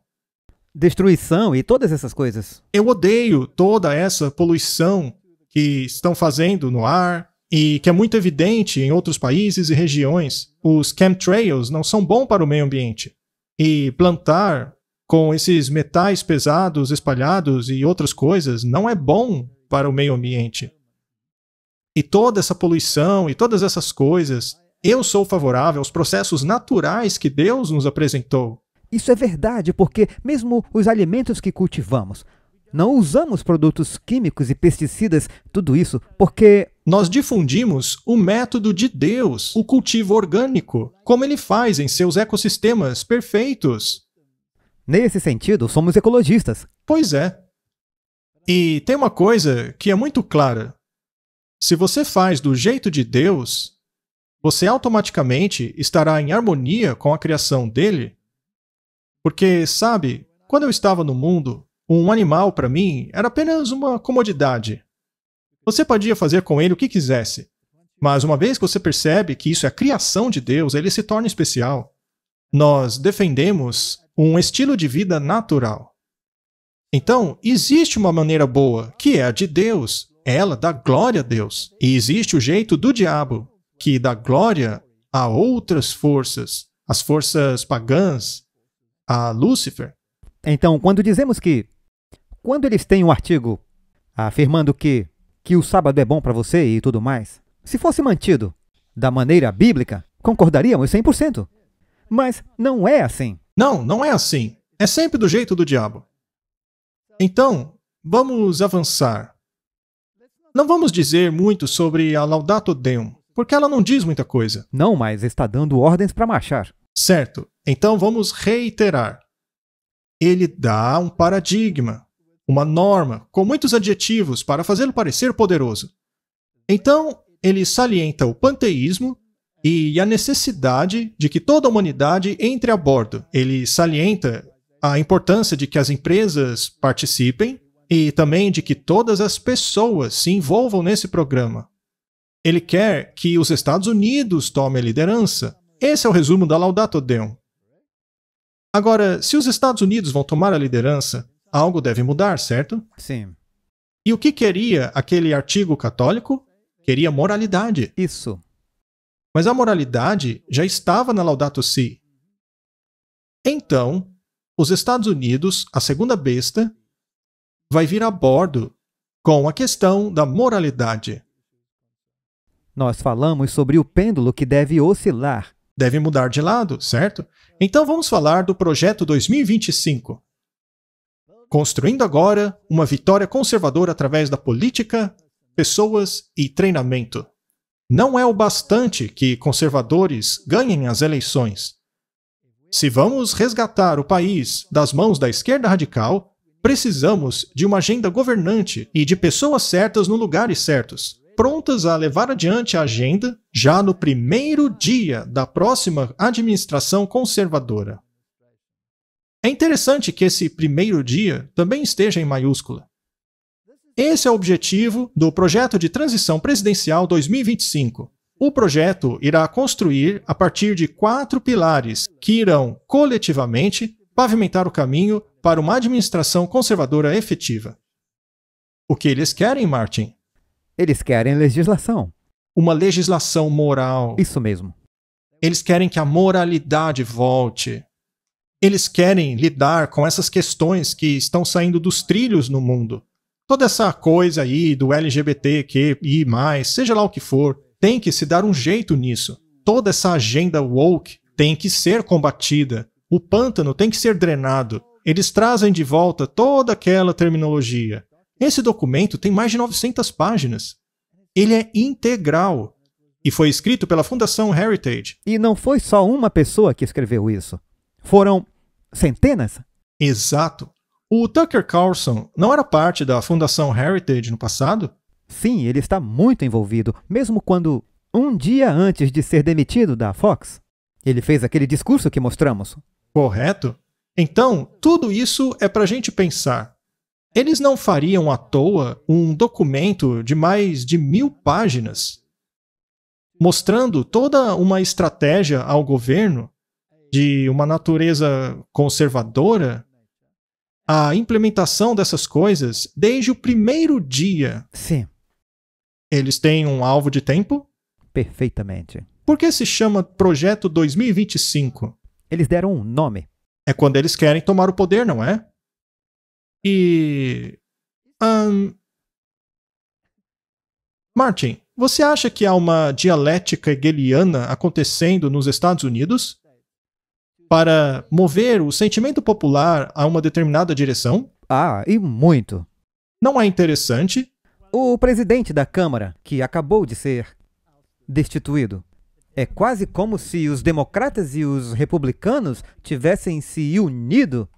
Destruição e todas essas coisas. Eu odeio toda essa poluição que estão fazendo no ar e que é muito evidente em outros países e regiões. Os chemtrails não são bons para o meio ambiente. E plantar com esses metais pesados espalhados e outras coisas não é bom para o meio ambiente. E toda essa poluição e todas essas coisas, eu sou favorável aos processos naturais que Deus nos apresentou. Isso é verdade, porque mesmo os alimentos que cultivamos, não usamos produtos químicos e pesticidas, tudo isso, porque. Nós difundimos o método de Deus, o cultivo orgânico, como ele faz em seus ecossistemas perfeitos. Nesse sentido, somos ecologistas. Pois é. E tem uma coisa que é muito clara. Se você faz do jeito de Deus, você automaticamente estará em harmonia com a criação dele. Porque, sabe, quando eu estava no mundo, um animal para mim era apenas uma comodidade. Você podia fazer com ele o que quisesse. Mas uma vez que você percebe que isso é a criação de Deus, ele se torna especial. Nós defendemos um estilo de vida natural. Então, existe uma maneira boa, que é a de Deus, ela dá glória a Deus. E existe o jeito do diabo, que dá glória a outras forças, as forças pagãs, a Lúcifer. Então, quando dizemos que, quando eles têm um artigo afirmando que, que o sábado é bom para você e tudo mais, se fosse mantido da maneira bíblica, concordaríamos é 100%. Mas não é assim. Não, não é assim. É sempre do jeito do diabo. Então, vamos avançar. Não vamos dizer muito sobre a Laudato Deum, porque ela não diz muita coisa. Não, mas está dando ordens para marchar. Certo. Então vamos reiterar. Ele dá um paradigma, uma norma, com muitos adjetivos para fazê-lo parecer poderoso. Então, ele salienta o panteísmo e a necessidade de que toda a humanidade entre a bordo. Ele salienta a importância de que as empresas participem e também de que todas as pessoas se envolvam nesse programa. Ele quer que os Estados Unidos tomem a liderança. Esse é o resumo da Laudato Deum. Agora, se os Estados Unidos vão tomar a liderança, algo deve mudar, certo? Sim. E o que queria aquele artigo católico? Queria moralidade. Isso. Mas a moralidade já estava na Laudato Si. Então, os Estados Unidos, a segunda besta, vai vir a bordo com a questão da moralidade. Nós falamos sobre o pêndulo que deve oscilar. Deve mudar de lado, certo? Então vamos falar do projeto 2025. Construindo agora uma vitória conservadora através da política, pessoas e treinamento não é o bastante que conservadores ganhem as eleições. Se vamos resgatar o país das mãos da esquerda radical, precisamos de uma agenda governante e de pessoas certas no lugares certos, prontas a levar adiante a agenda já no primeiro dia da próxima administração conservadora. É interessante que esse primeiro dia também esteja em maiúscula. Esse é o objetivo do projeto de transição presidencial 2025. O projeto irá construir a partir de quatro pilares que irão, coletivamente, pavimentar o caminho para uma administração conservadora efetiva. O que eles querem, Martin? Eles querem legislação. Uma legislação moral. Isso mesmo. Eles querem que a moralidade volte. Eles querem lidar com essas questões que estão saindo dos trilhos no mundo. Toda essa coisa aí do LGBTQI, seja lá o que for, tem que se dar um jeito nisso. Toda essa agenda woke tem que ser combatida. O pântano tem que ser drenado. Eles trazem de volta toda aquela terminologia. Esse documento tem mais de 900 páginas. Ele é integral e foi escrito pela Fundação Heritage. E não foi só uma pessoa que escreveu isso. Foram centenas? Exato. O Tucker Carlson não era parte da Fundação Heritage no passado? Sim, ele está muito envolvido, mesmo quando, um dia antes de ser demitido da Fox, ele fez aquele discurso que mostramos. Correto. Então, tudo isso é para a gente pensar. Eles não fariam à toa um documento de mais de mil páginas mostrando toda uma estratégia ao governo de uma natureza conservadora a implementação dessas coisas desde o primeiro dia. Sim. Eles têm um alvo de tempo? Perfeitamente. Por que se chama Projeto 2025? Eles deram um nome. É quando eles querem tomar o poder, não é? E. Um... Martin, você acha que há uma dialética hegeliana acontecendo nos Estados Unidos? para mover o sentimento popular a uma determinada direção. Ah, e muito. Não é interessante. O presidente da Câmara, que acabou de ser destituído, é quase como se os democratas e os republicanos tivessem se unido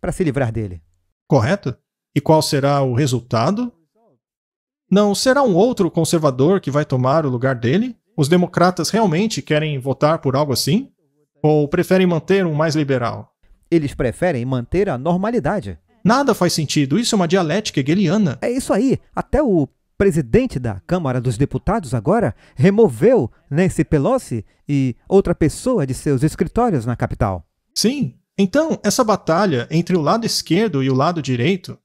para se livrar dele. Correto? E qual será o resultado? Não será um outro conservador que vai tomar o lugar dele? Os democratas realmente querem votar por algo assim? Ou preferem manter um mais liberal? Eles preferem manter a normalidade. Nada faz sentido, isso é uma dialética hegeliana. É isso aí. Até o presidente da Câmara dos Deputados agora removeu Nancy Pelosi e outra pessoa de seus escritórios na capital. Sim. Então, essa batalha entre o lado esquerdo e o lado direito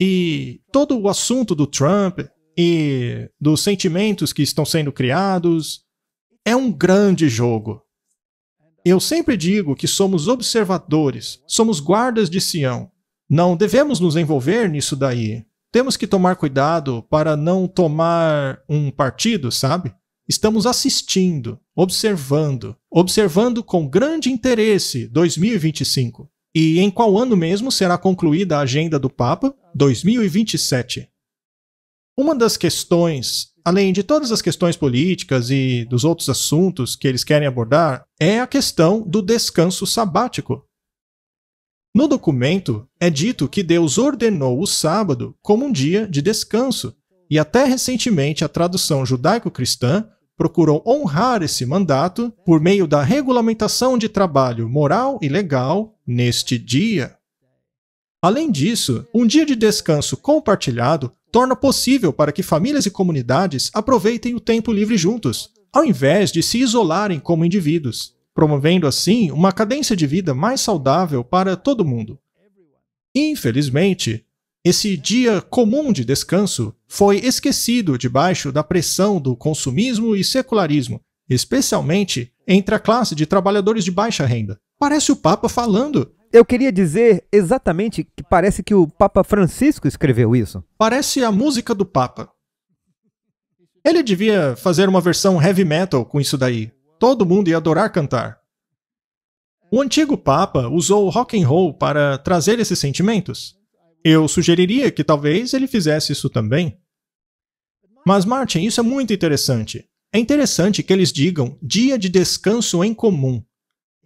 e todo o assunto do Trump e dos sentimentos que estão sendo criados é um grande jogo. Eu sempre digo que somos observadores, somos guardas de Sião. Não devemos nos envolver nisso daí. Temos que tomar cuidado para não tomar um partido, sabe? Estamos assistindo, observando, observando com grande interesse 2025. E em qual ano mesmo será concluída a agenda do Papa? 2027. Uma das questões além de todas as questões políticas e dos outros assuntos que eles querem abordar, é a questão do descanso sabático. No documento, é dito que Deus ordenou o sábado como um dia de descanso, e até recentemente a tradução judaico-cristã procurou honrar esse mandato por meio da regulamentação de trabalho moral e legal neste dia. Além disso, um dia de descanso compartilhado torna possível para que famílias e comunidades aproveitem o tempo livre juntos, ao invés de se isolarem como indivíduos, promovendo assim uma cadência de vida mais saudável para todo mundo. Infelizmente, esse dia comum de descanso foi esquecido debaixo da pressão do consumismo e secularismo, especialmente entre a classe de trabalhadores de baixa renda. Parece o Papa falando! Eu queria dizer exatamente que parece que o Papa Francisco escreveu isso. Parece a música do Papa. Ele devia fazer uma versão heavy metal com isso daí. Todo mundo ia adorar cantar. O antigo Papa usou rock and roll para trazer esses sentimentos. Eu sugeriria que talvez ele fizesse isso também. Mas Martin, isso é muito interessante. É interessante que eles digam dia de descanso em comum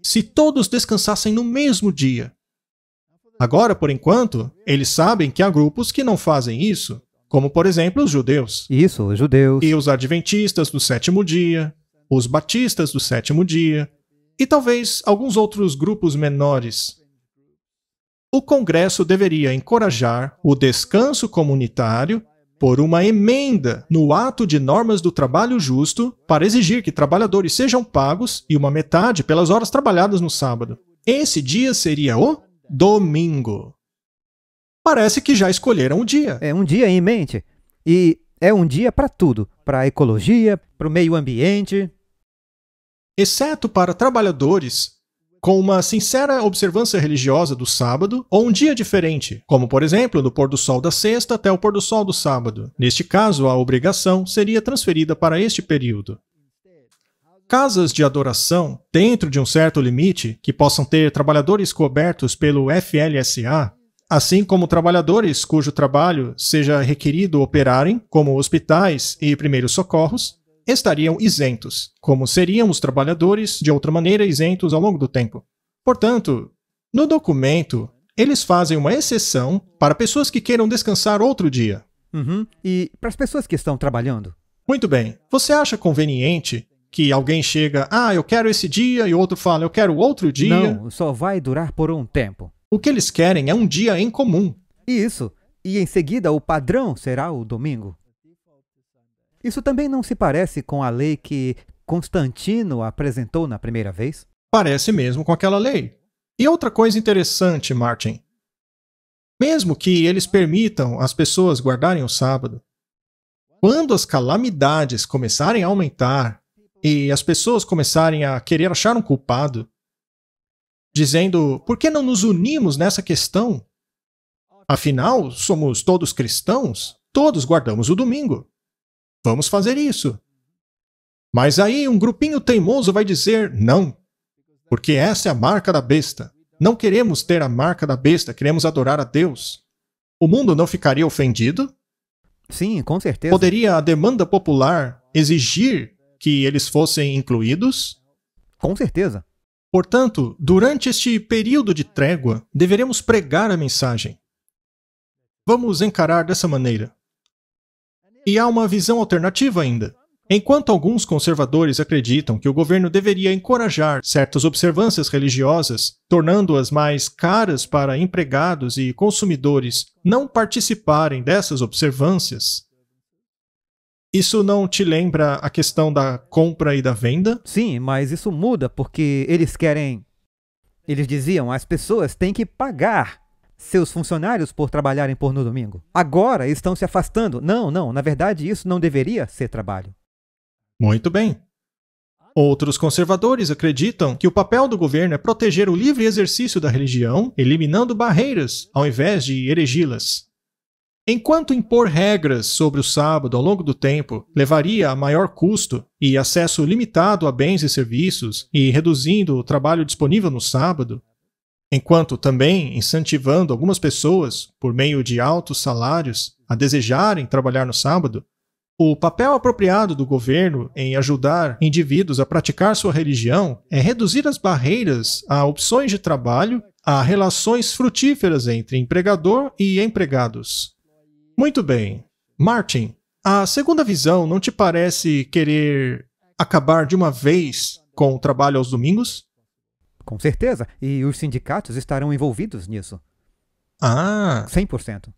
se todos descansassem no mesmo dia. Agora, por enquanto, eles sabem que há grupos que não fazem isso, como por exemplo os judeus. Isso, os judeus. E os adventistas do sétimo dia, os batistas do sétimo dia, e talvez alguns outros grupos menores. O Congresso deveria encorajar o descanso comunitário por uma emenda no ato de normas do trabalho justo para exigir que trabalhadores sejam pagos e uma metade pelas horas trabalhadas no sábado. Esse dia seria o domingo. Parece que já escolheram o dia. É um dia em mente. E é um dia para tudo: para a ecologia, para o meio ambiente. Exceto para trabalhadores com uma sincera observância religiosa do sábado ou um dia diferente, como por exemplo do pôr do sol da sexta até o pôr do sol do sábado. Neste caso, a obrigação seria transferida para este período casas de adoração, dentro de um certo limite, que possam ter trabalhadores cobertos pelo FLSA, assim como trabalhadores cujo trabalho seja requerido operarem, como hospitais e primeiros socorros, estariam isentos, como seriam os trabalhadores de outra maneira isentos ao longo do tempo. Portanto, no documento, eles fazem uma exceção para pessoas que queiram descansar outro dia. Uhum. E para as pessoas que estão trabalhando? Muito bem. Você acha conveniente que alguém chega, ah, eu quero esse dia, e o outro fala, eu quero outro dia? Não, só vai durar por um tempo. O que eles querem é um dia em comum. Isso. E em seguida, o padrão será o domingo. Isso também não se parece com a lei que Constantino apresentou na primeira vez? Parece mesmo com aquela lei. E outra coisa interessante, Martin. Mesmo que eles permitam as pessoas guardarem o sábado, quando as calamidades começarem a aumentar e as pessoas começarem a querer achar um culpado, dizendo: por que não nos unimos nessa questão? Afinal, somos todos cristãos, todos guardamos o domingo. Vamos fazer isso. Mas aí um grupinho teimoso vai dizer não, porque essa é a marca da besta. Não queremos ter a marca da besta, queremos adorar a Deus. O mundo não ficaria ofendido? Sim, com certeza. Poderia a demanda popular exigir que eles fossem incluídos? Com certeza. Portanto, durante este período de trégua, deveremos pregar a mensagem. Vamos encarar dessa maneira. E há uma visão alternativa ainda. Enquanto alguns conservadores acreditam que o governo deveria encorajar certas observâncias religiosas, tornando-as mais caras para empregados e consumidores não participarem dessas observâncias, isso não te lembra a questão da compra e da venda? Sim, mas isso muda porque eles querem. Eles diziam as pessoas têm que pagar seus funcionários por trabalharem por no domingo. Agora estão se afastando. Não, não, na verdade isso não deveria ser trabalho. Muito bem. Outros conservadores acreditam que o papel do governo é proteger o livre exercício da religião, eliminando barreiras, ao invés de erigi-las. Enquanto impor regras sobre o sábado ao longo do tempo levaria a maior custo e acesso limitado a bens e serviços, e reduzindo o trabalho disponível no sábado, enquanto também incentivando algumas pessoas, por meio de altos salários, a desejarem trabalhar no sábado, o papel apropriado do governo em ajudar indivíduos a praticar sua religião é reduzir as barreiras a opções de trabalho, a relações frutíferas entre empregador e empregados. Muito bem. Martin, a segunda visão não te parece querer acabar de uma vez com o trabalho aos domingos? Com certeza. E os sindicatos estarão envolvidos nisso. Ah! 100%.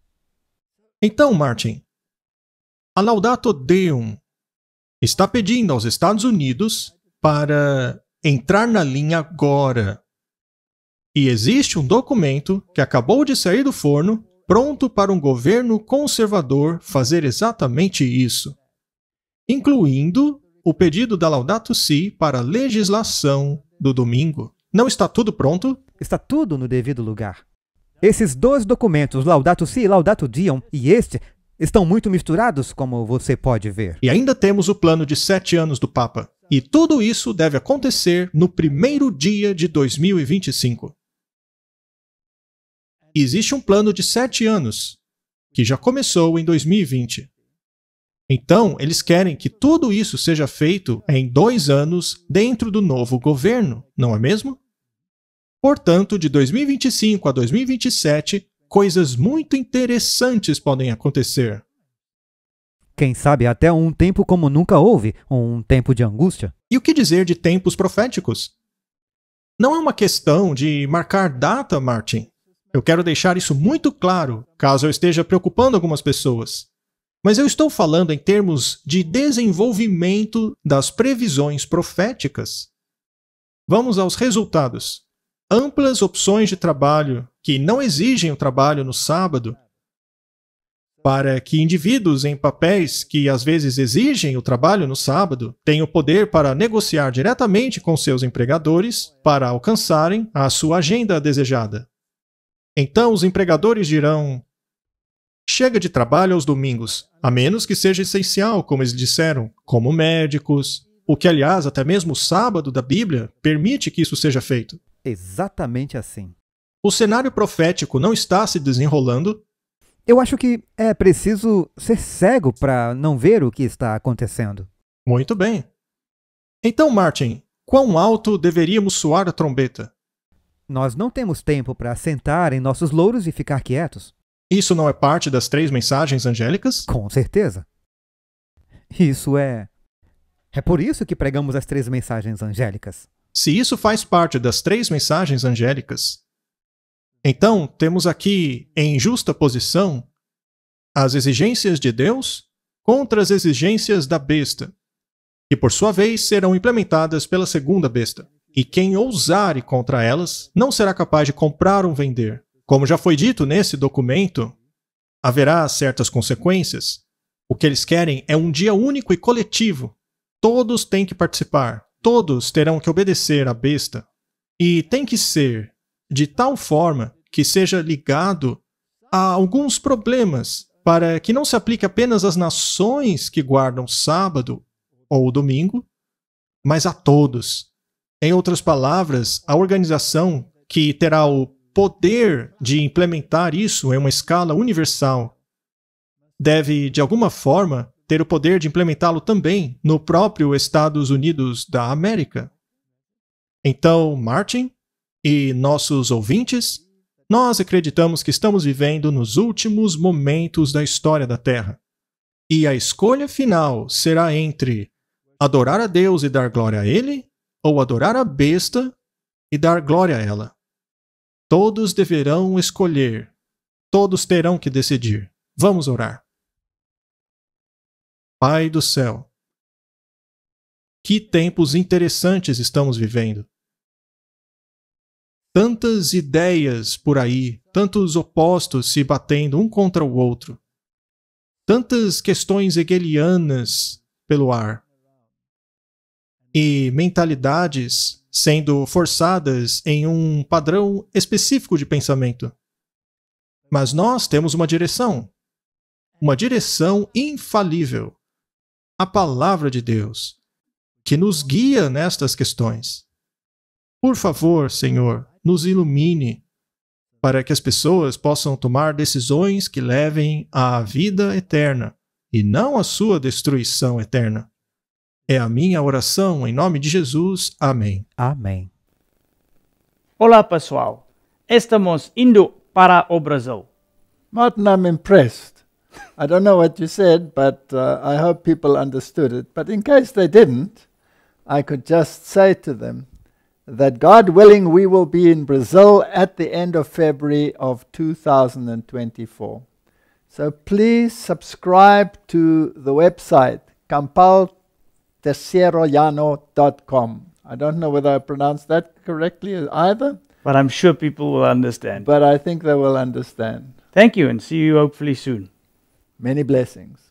Então, Martin, a Laudato Deum está pedindo aos Estados Unidos para entrar na linha agora. E existe um documento que acabou de sair do forno, pronto para um governo conservador fazer exatamente isso, incluindo o pedido da Laudato Si para legislação do domingo. Não está tudo pronto? Está tudo no devido lugar. Esses dois documentos, Laudato Si e Laudato Dion, e este, estão muito misturados, como você pode ver. E ainda temos o plano de sete anos do Papa. E tudo isso deve acontecer no primeiro dia de 2025. Existe um plano de sete anos, que já começou em 2020. Então, eles querem que tudo isso seja feito em dois anos dentro do novo governo, não é mesmo? Portanto, de 2025 a 2027, coisas muito interessantes podem acontecer. Quem sabe até um tempo como nunca houve, um tempo de angústia. E o que dizer de tempos proféticos? Não é uma questão de marcar data, Martin. Eu quero deixar isso muito claro, caso eu esteja preocupando algumas pessoas. Mas eu estou falando em termos de desenvolvimento das previsões proféticas. Vamos aos resultados. Amplas opções de trabalho que não exigem o trabalho no sábado, para que indivíduos em papéis que às vezes exigem o trabalho no sábado tenham poder para negociar diretamente com seus empregadores para alcançarem a sua agenda desejada. Então os empregadores dirão: Chega de trabalho aos domingos, a menos que seja essencial, como eles disseram, como médicos, o que, aliás, até mesmo o sábado da Bíblia permite que isso seja feito. Exatamente assim. O cenário profético não está se desenrolando. Eu acho que é preciso ser cego para não ver o que está acontecendo. Muito bem. Então, Martin, quão alto deveríamos soar a trombeta? Nós não temos tempo para sentar em nossos louros e ficar quietos. Isso não é parte das três mensagens angélicas? Com certeza. Isso é. É por isso que pregamos as três mensagens angélicas. Se isso faz parte das três mensagens angélicas, então temos aqui, em justa posição, as exigências de Deus contra as exigências da besta, que por sua vez serão implementadas pela segunda besta. E quem ousar contra elas não será capaz de comprar ou vender, como já foi dito nesse documento, haverá certas consequências. O que eles querem é um dia único e coletivo. Todos têm que participar, todos terão que obedecer à besta. E tem que ser de tal forma que seja ligado a alguns problemas, para que não se aplique apenas às nações que guardam sábado ou domingo, mas a todos. Em outras palavras, a organização que terá o poder de implementar isso em uma escala universal deve, de alguma forma, ter o poder de implementá-lo também no próprio Estados Unidos da América. Então, Martin e nossos ouvintes, nós acreditamos que estamos vivendo nos últimos momentos da história da Terra. E a escolha final será entre adorar a Deus e dar glória a Ele, ou adorar a besta e dar glória a ela. Todos deverão escolher. Todos terão que decidir. Vamos orar. Pai do céu, que tempos interessantes estamos vivendo. Tantas ideias por aí, tantos opostos se batendo um contra o outro, tantas questões hegelianas pelo ar e mentalidades sendo forçadas em um padrão específico de pensamento. Mas nós temos uma direção, uma direção infalível, a palavra de Deus, que nos guia nestas questões. Por favor, Senhor, nos ilumine para que as pessoas possam tomar decisões que levem à vida eterna e não à sua destruição eterna. É a minha oração em nome de Jesus. Amém. Amém. Olá, pessoal. Estamos indo para o Brasil. Martin, I'm impressed. I don't know what you said, but uh, I hope people understood it. But in case they didn't, I could just say to them that God willing, we will be in Brazil at the end of February of 2024. So please subscribe to the website campal tesierollano.com. I don't know whether I pronounced that correctly either. But I'm sure people will understand. But I think they will understand. Thank you and see you hopefully soon. Many blessings.